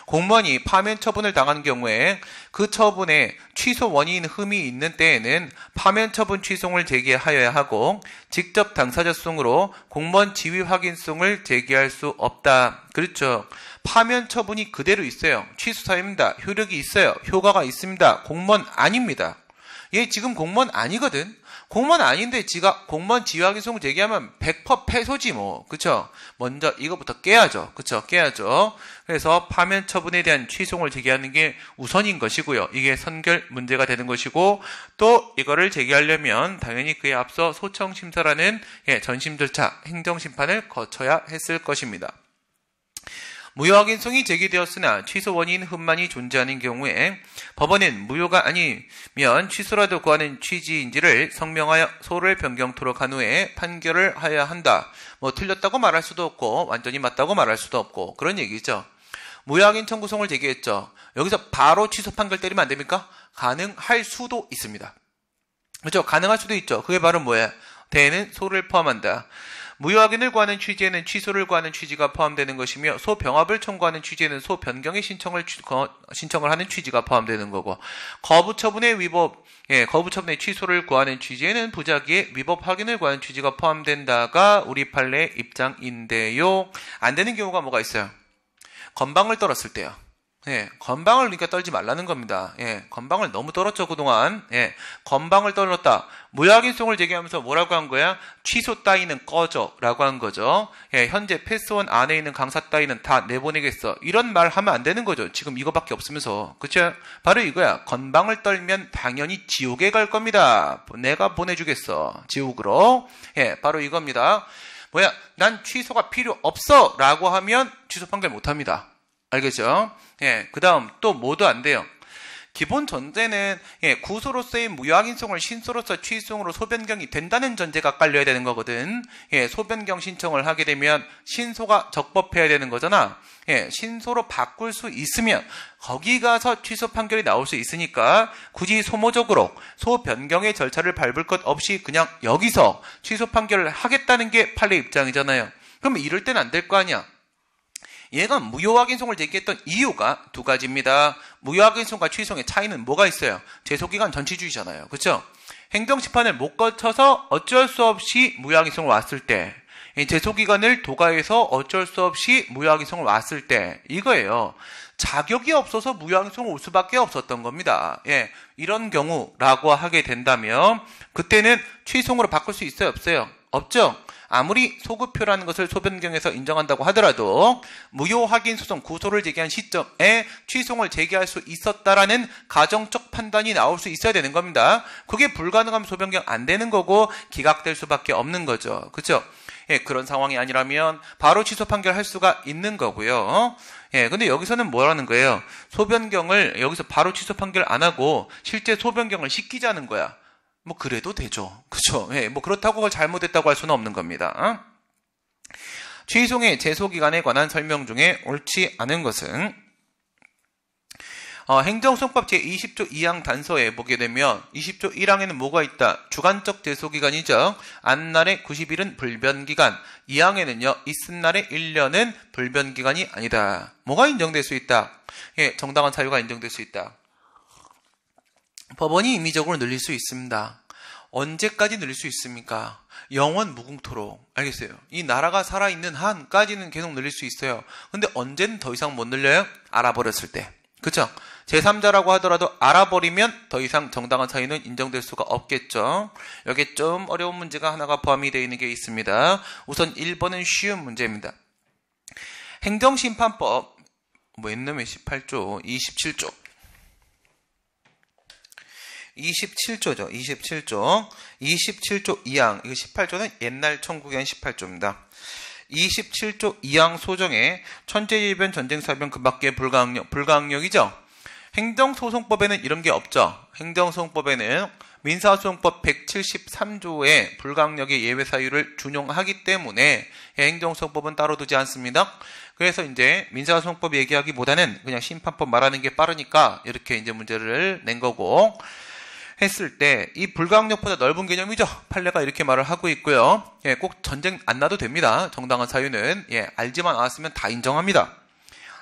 공무원이 파면 처분을 당한 경우에 그 처분에 취소 원인 흠이 있는 때에는 파면 처분 취소를 제기하여야 하고 직접 당사자 송으로 공무원 지위 확인송을 제기할 수 없다. 그렇죠. 파면 처분이 그대로 있어요. 취소 사입니다 효력이 있어요. 효과가 있습니다. 공무원 아닙니다. 얘 예, 지금 공무원 아니거든. 공무원 아닌데 지가 공무원 지휘하기송을 제기하면 100% 패소지 뭐. 그쵸? 먼저 이거부터 깨야죠. 그쵸? 깨야죠. 그래서 파면 처분에 대한 취소를 제기하는 게 우선인 것이고요. 이게 선결 문제가 되는 것이고 또 이거를 제기하려면 당연히 그에 앞서 소청 심사라는 예, 전심 절차 행정 심판을 거쳐야 했을 것입니다. 무효확인성이 제기되었으나 취소 원인 흠만이 존재하는 경우에 법원은 무효가 아니면 취소라도 구하는 취지인지를 성명하여 소를 변경토록 한 후에 판결을 하여야 한다. 뭐 틀렸다고 말할 수도 없고 완전히 맞다고 말할 수도 없고 그런 얘기죠. 무효확인 청구성을 제기했죠. 여기서 바로 취소 판결 때리면 안 됩니까? 가능할 수도 있습니다. 그렇죠? 가능할 수도 있죠. 그게 바로 뭐야? 대는 소를 포함한다. 무효확인을 구하는 취지에는 취소를 구하는 취지가 포함되는 것이며 소병합을 청구하는 취지에는 소변경의 신청을 신청을 하는 취지가 포함되는 거고 거부 처분의 위법 예, 거부 처분의 취소를 구하는 취지에는 부작위의 위법 확인을 구하는 취지가 포함된다가 우리 판례 입장인데요. 안 되는 경우가 뭐가 있어요? 건방을 떨었을 때요. 예, 건방을 그러니까 떨지 말라는 겁니다. 예, 건방을 너무 떨었죠, 그동안. 예, 건방을 떨었다. 무역인송을 제기하면서 뭐라고 한 거야? 취소 따위는 꺼져. 라고 한 거죠. 예, 현재 패스원 안에 있는 강사 따위는 다 내보내겠어. 이런 말 하면 안 되는 거죠. 지금 이거밖에 없으면서. 그쵸? 바로 이거야. 건방을 떨면 당연히 지옥에 갈 겁니다. 내가 보내주겠어. 지옥으로. 예, 바로 이겁니다. 뭐야, 난 취소가 필요 없어. 라고 하면 취소 판결 못 합니다. 알겠죠? 예, 그 다음 또 뭐도 안 돼요. 기본 전제는 예, 구소로서의 무효확인성을 신소로서 취소으로 소변경이 된다는 전제가 깔려야 되는 거거든. 예, 소변경 신청을 하게 되면 신소가 적법해야 되는 거잖아. 예, 신소로 바꿀 수 있으면 거기 가서 취소 판결이 나올 수 있으니까 굳이 소모적으로 소변경의 절차를 밟을 것 없이 그냥 여기서 취소 판결을 하겠다는 게 판례 입장이잖아요. 그럼 이럴 땐 안 될 거 아니야. 얘가 무효확인송을 제기했던 이유가 두 가지입니다. 무효확인송과 취소의 차이는 뭐가 있어요? 제소기간 전치주의잖아요. 그렇죠? 행정심판을 못 거쳐서 어쩔 수 없이 무효확인송을 왔을 때 제소기간을 도가해서 어쩔 수 없이 무효확인송을 왔을 때 이거예요. 자격이 없어서 무효항의송을 올 수밖에 없었던 겁니다. 예, 이런 경우라고 하게 된다면 그때는 취소송으로 바꿀 수 있어요? 없어요? 없죠? 아무리 소급표라는 것을 소변경에서 인정한다고 하더라도 무효 확인 소송 구소를 제기한 시점에 취소를 제기할 수 있었다라는 가정적 판단이 나올 수 있어야 되는 겁니다. 그게 불가능하면 소변경 안 되는 거고 기각될 수밖에 없는 거죠. 그렇죠? 예, 그런 상황이 아니라면 바로 취소 판결할 수가 있는 거고요. 예, 근데 여기서는 뭐라는 거예요? 소변경을 여기서 바로 취소 판결 안 하고 실제 소변경을 시키자는 거야. 뭐 그래도 되죠. 그죠? 예, 뭐 그렇다고 그걸 잘못했다고 할 수는 없는 겁니다. 취소의 어? 제소 기간에 관한 설명 중에 옳지 않은 것은 어, 행정소법 제20조 2항 단서에 보게 되면 20조 1항에는 뭐가 있다? 주관적 제소기간이죠. 안날의 90일은 불변기간. 2항에는요. 이튿날의 1년은 불변기간이 아니다. 뭐가 인정될 수 있다? 예, 정당한 사유가 인정될 수 있다. 법원이 임의적으로 늘릴 수 있습니다. 언제까지 늘릴 수 있습니까? 영원 무궁토록. 알겠어요. 이 나라가 살아있는 한까지는 계속 늘릴 수 있어요. 근데 언젠 더 이상 못 늘려요? 알아버렸을 때. 그쵸? 제3자라고 하더라도 알아버리면 더 이상 정당한 차이는 인정될 수가 없겠죠. 여기 좀 어려운 문제가 하나가 포함이 되어 있는 게 있습니다. 우선 1번은 쉬운 문제입니다. 행정심판법, 뭐 옛놈의 18조, 27조, 27조죠. 27조. 27조 2항. 이거 18조는 옛날 청구기한 18조입니다. 27조 2항 소정에 천재일변 전쟁사변 그 밖에 불가항력 불가항력이죠. 행정소송법에는 이런 게 없죠. 행정소송법에는 민사소송법 1 7 3조의 불가항력의 예외 사유를 준용하기 때문에 행정소송법은 따로 두지 않습니다. 그래서 이제 민사소송법 얘기하기보다는 그냥 심판법 말하는 게 빠르니까 이렇게 이제 문제를 낸 거고 했을 때 이 불가항력보다 넓은 개념이죠. 판례가 이렇게 말을 하고 있고요. 예, 꼭 전쟁 안 나도 됩니다. 정당한 사유는 예, 알지만 않았으면 다 인정합니다.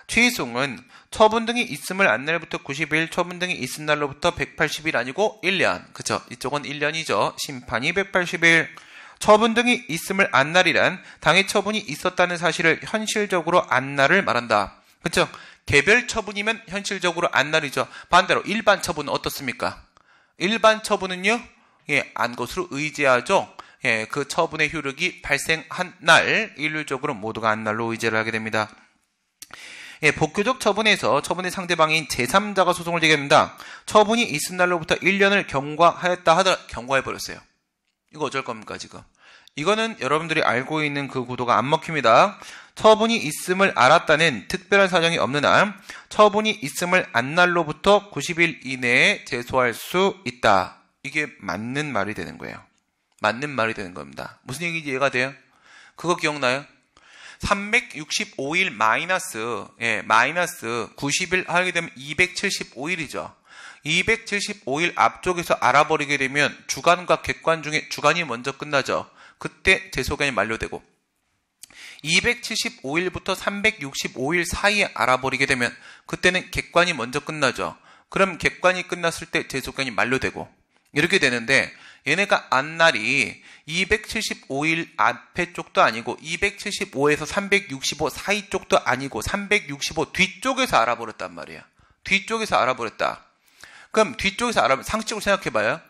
취소송은 처분 등이 있음을 안날부터 90일, 처분 등이 있은 날로부터 180일 아니고 1년. 그쵸 이쪽은 1년이죠. 심판이 180일. 처분 등이 있음을 안날이란 당의 처분이 있었다는 사실을 현실적으로 안날을 말한다. 그쵸? 개별 처분이면 현실적으로 안날이죠. 반대로 일반 처분은 어떻습니까? 일반 처분은요, 예, 안 것으로 의지하죠 예, 그 처분의 효력이 발생한 날, 일률적으로 모두가 안 날로 의지를 하게 됩니다. 예, 복교적 처분에서 처분의 상대방인 제3자가 소송을 제기합니다. 처분이 있은 날로부터 1년을 경과하였다 하더라, 경과해버렸어요. 이거 어쩔 겁니까, 지금? 이거는 여러분들이 알고 있는 그 구도가 안 먹힙니다. 처분이 있음을 알았다는 특별한 사정이 없는 한 처분이 있음을 안 날로부터 90일 이내에 제소할 수 있다. 이게 맞는 말이 되는 거예요. 맞는 말이 되는 겁니다. 무슨 얘기인지 이해가 돼요? 그거 기억나요? 365일 마이너스 예, 마이너스 90일 하게 되면 275일이죠. 275일 앞쪽에서 알아버리게 되면 주관과 객관 중에 주관이 먼저 끝나죠. 그때 재소견이 만료되고 275일부터 365일 사이에 알아버리게 되면 그때는 객관이 먼저 끝나죠. 그럼 객관이 끝났을 때 재소견이 만료되고 이렇게 되는데 얘네가 안날이 275일 앞에 쪽도 아니고 275에서 365 사이 쪽도 아니고 365 뒤쪽에서 알아버렸단 말이야. 뒤쪽에서 알아버렸다. 그럼 뒤쪽에서 알아 상식적으로 생각해봐요.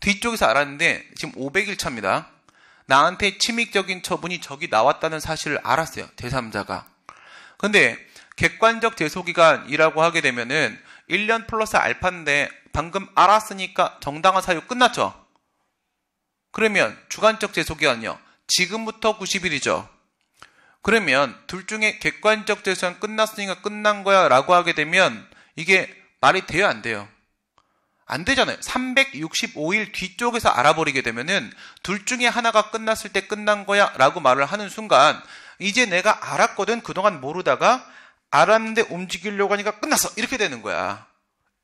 뒤쪽에서 알았는데 지금 500일 차입니다. 나한테 침입적인 처분이 저기 나왔다는 사실을 알았어요. 제3자가. 근데 객관적 제소기간이라고 하게 되면은 1년 플러스 알파인데 방금 알았으니까 정당한 사유 끝났죠. 그러면 주관적 제소기간이요. 지금부터 90일이죠. 그러면 둘 중에 객관적 제소는 끝났으니까 끝난 거야 라고 하게 되면 이게 말이 돼요 안 돼요? 안 되잖아요. 365일 뒤쪽에서 알아버리게 되면은 둘 중에 하나가 끝났을 때 끝난 거야 라고 말을 하는 순간 이제 내가 알았거든 그동안 모르다가 알았는데 움직이려고 하니까 끝났어. 이렇게 되는 거야.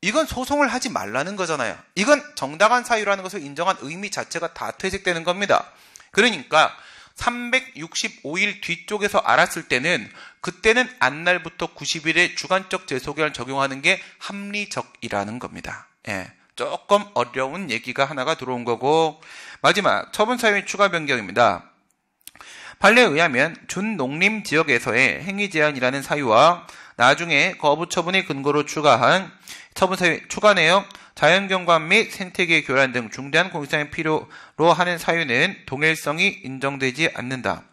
이건 소송을 하지 말라는 거잖아요. 이건 정당한 사유라는 것을 인정한 의미 자체가 다 퇴색되는 겁니다. 그러니까 365일 뒤쪽에서 알았을 때는 그때는 안날부터 90일의 주관적 재소견을 적용하는 게 합리적이라는 겁니다. 예, 조금 어려운 얘기가 하나가 들어온 거고 마지막 처분 사유의 추가 변경입니다. 판례에 의하면 준농림 지역에서의 행위 제한이라는 사유와 나중에 거부 처분의 근거로 추가한 처분 사유 의 추가 내용 자연경관 및 생태계 교란 등 중대한 공익상의 필요로 하는 사유는 동일성이 인정되지 않는다.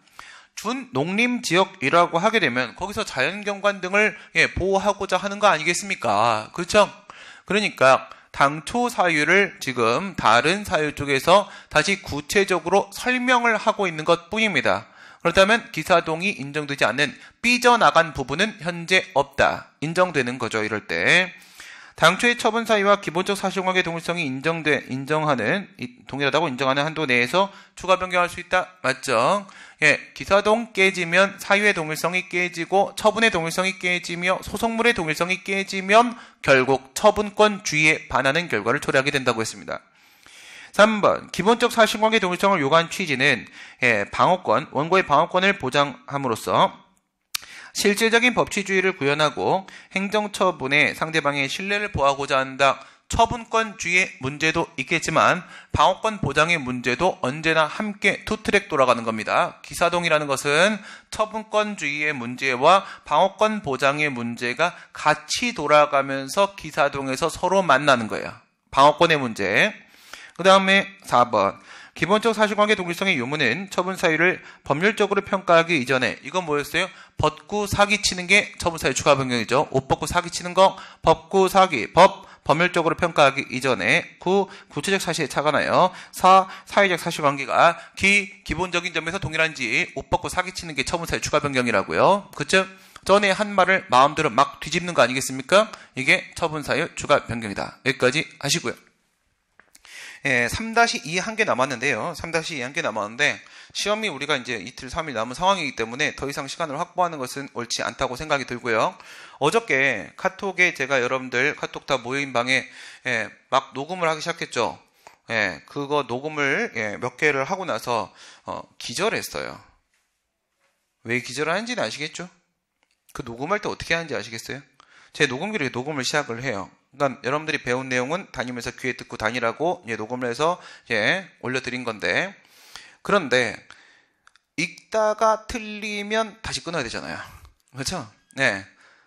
준 농림 지역이라고 하게 되면 거기서 자연경관 등을 예, 보호하고자 하는 거 아니겠습니까? 그렇죠? 그러니까 당초 사유를 지금 다른 사유 쪽에서 다시 구체적으로 설명을 하고 있는 것 뿐입니다. 그렇다면 기사동이 인정되지 않는 삐져나간 부분은 현재 없다. 인정되는 거죠. 이럴 때. 당초의 처분 사유와 기본적 사실관계 동일성이 인정돼 인정하는 동일하다고 인정하는 한도 내에서 추가 변경할 수 있다 맞죠? 예, 기사동 깨지면 사유의 동일성이 깨지고 처분의 동일성이 깨지며 소송물의 동일성이 깨지면 결국 처분권 주의에 반하는 결과를 초래하게 된다고 했습니다. 3번 기본적 사실관계 동일성을 요구한 취지는 예, 방어권 원고의 방어권을 보장함으로써 실질적인 법치주의를 구현하고 행정처분에 상대방의 신뢰를 보하고자 한다. 처분권주의 문제도 있겠지만 방어권 보장의 문제도 언제나 함께 투트랙 돌아가는 겁니다. 기사동이라는 것은 처분권주의의 문제와 방어권 보장의 문제가 같이 돌아가면서 기사동에서 서로 만나는 거예요. 방어권의 문제. 그 다음에 4번. 기본적 사실관계 독립성의 유무는 처분 사유를 법률적으로 평가하기 이전에 이건 뭐였어요? 벗고 사기치는 게 처분 사유 추가 변경이죠. 옷 벗고 사기치는 거 법고 사기 법 법률적으로 평가하기 이전에 9. 구체적 사실에 차관하여 4. 사회적 사실관계가 기 기본적인 점에서 동일한지 옷 벗고 사기치는 게 처분 사유 추가 변경이라고요. 그쵸? 전에 한 말을 마음대로 막 뒤집는 거 아니겠습니까? 이게 처분 사유 추가 변경이다. 여기까지 하시고요. 예, 3-2 한 개 남았는데요. 3-2 한 개 남았는데 시험이 우리가 이제 이틀, 3일 남은 상황이기 때문에 더 이상 시간을 확보하는 것은 옳지 않다고 생각이 들고요. 어저께 카톡에 제가 여러분들 카톡 다 모여인 방에 예, 막 녹음을 하기 시작했죠. 예, 그거 녹음을 예, 몇 개를 하고 나서 어, 기절했어요. 왜 기절하는지는 아시겠죠? 그 녹음할 때 어떻게 하는지 아시겠어요? 제 녹음기로 녹음을 시작을 해요. 그러니까 여러분들이 배운 내용은 다니면서 귀에 듣고 다니라고 예, 녹음을 해서 예, 올려드린 건데 그런데 읽다가 틀리면 다시 끊어야 되잖아요. 그렇죠? 네.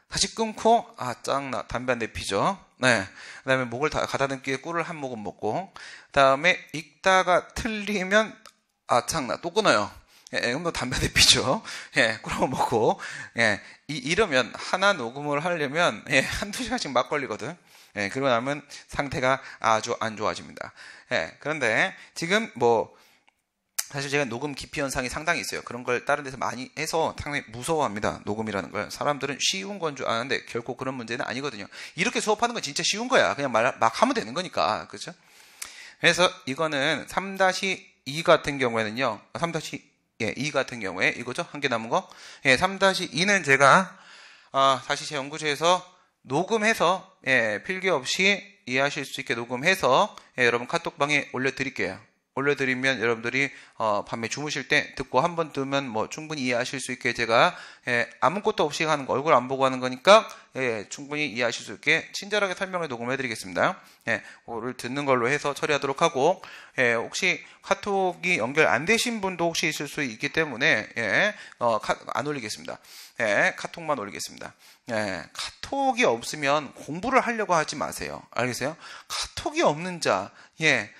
다시 끊고 아 짱나 담배 한 대 피죠. 네. 그다음에 목을 다 가다듬기에 꿀을 한 모금 먹고 그다음에 읽다가 틀리면 아 짱나 또 끊어요. 예, 예, 그럼 또 담배 한 대 피죠. 예, 꿀을 먹고 예, 이, 이러면 하나 녹음을 하려면 예, 한두 시간씩 막 걸리거든. 예, 그러고 나면 상태가 아주 안 좋아집니다. 예, 그런데 지금 뭐 사실 제가 녹음 기피 현상이 상당히 있어요. 그런 걸 다른 데서 많이 해서 상당히 무서워합니다. 녹음이라는 걸. 사람들은 쉬운 건 줄 아는데 결코 그런 문제는 아니거든요. 이렇게 수업하는 건 진짜 쉬운 거야. 그냥 말, 막 하면 되는 거니까. 그죠? 그래서 이거는 3-2 같은 경우에는요. 3-2 어, 예, 같은 경우에 이거죠. 한 개 남은 거. 예, 3-2는 제가 아, 다시 제 연구소에서 녹음해서 예, 필기 없이 이해하실 수 있게 녹음해서 예, 여러분 카톡방에 올려드릴게요. 올려드리면 여러분들이 어, 밤에 주무실 때 듣고 한번 들으면 뭐 충분히 이해하실 수 있게 제가 예, 아무것도 없이 하는 거 얼굴 안 보고 하는 거니까 예, 충분히 이해하실 수 있게 친절하게 설명을 녹음해드리겠습니다. 예, 오를 듣는 걸로 해서 처리하도록 하고 예, 혹시 카톡이 연결 안 되신 분도 혹시 있을 수 있기 때문에 예, 어, 카, 안 올리겠습니다. 예, 카톡만 올리겠습니다. 예, 카톡이 없으면 공부를 하려고 하지 마세요. 알겠어요? 카톡이 없는 자, 예,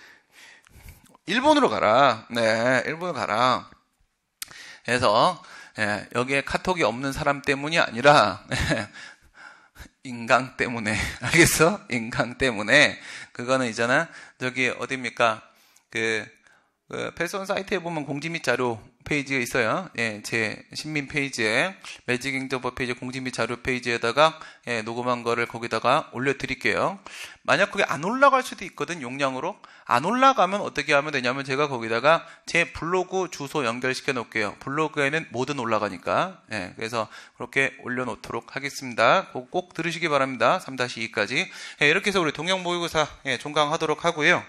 일본으로 가라. 네, 일본으로 가라. 해서 예, 여기에 카톡이 없는 사람 때문이 아니라 예, 인강 때문에 알겠어? 인강 때문에 그거는 있잖아. 저기 어딥니까? 그, 그 패션 사이트에 보면 공지 및 자료 페이지가 있어요. 예, 제 신민 페이지에 매직 행정법 페이지 공지 및 자료 페이지에다가 예, 녹음한 거를 거기다가 올려드릴게요. 만약 그게 안 올라갈 수도 있거든 용량으로 안 올라가면 어떻게 하면 되냐면 제가 거기다가 제 블로그 주소 연결시켜 놓을게요. 블로그에는 뭐든 올라가니까 예, 그래서 그렇게 올려놓도록 하겠습니다. 꼭 들으시기 바랍니다. 3-2까지 예, 이렇게 해서 우리 동영 모의고사 예, 종강하도록 하고요.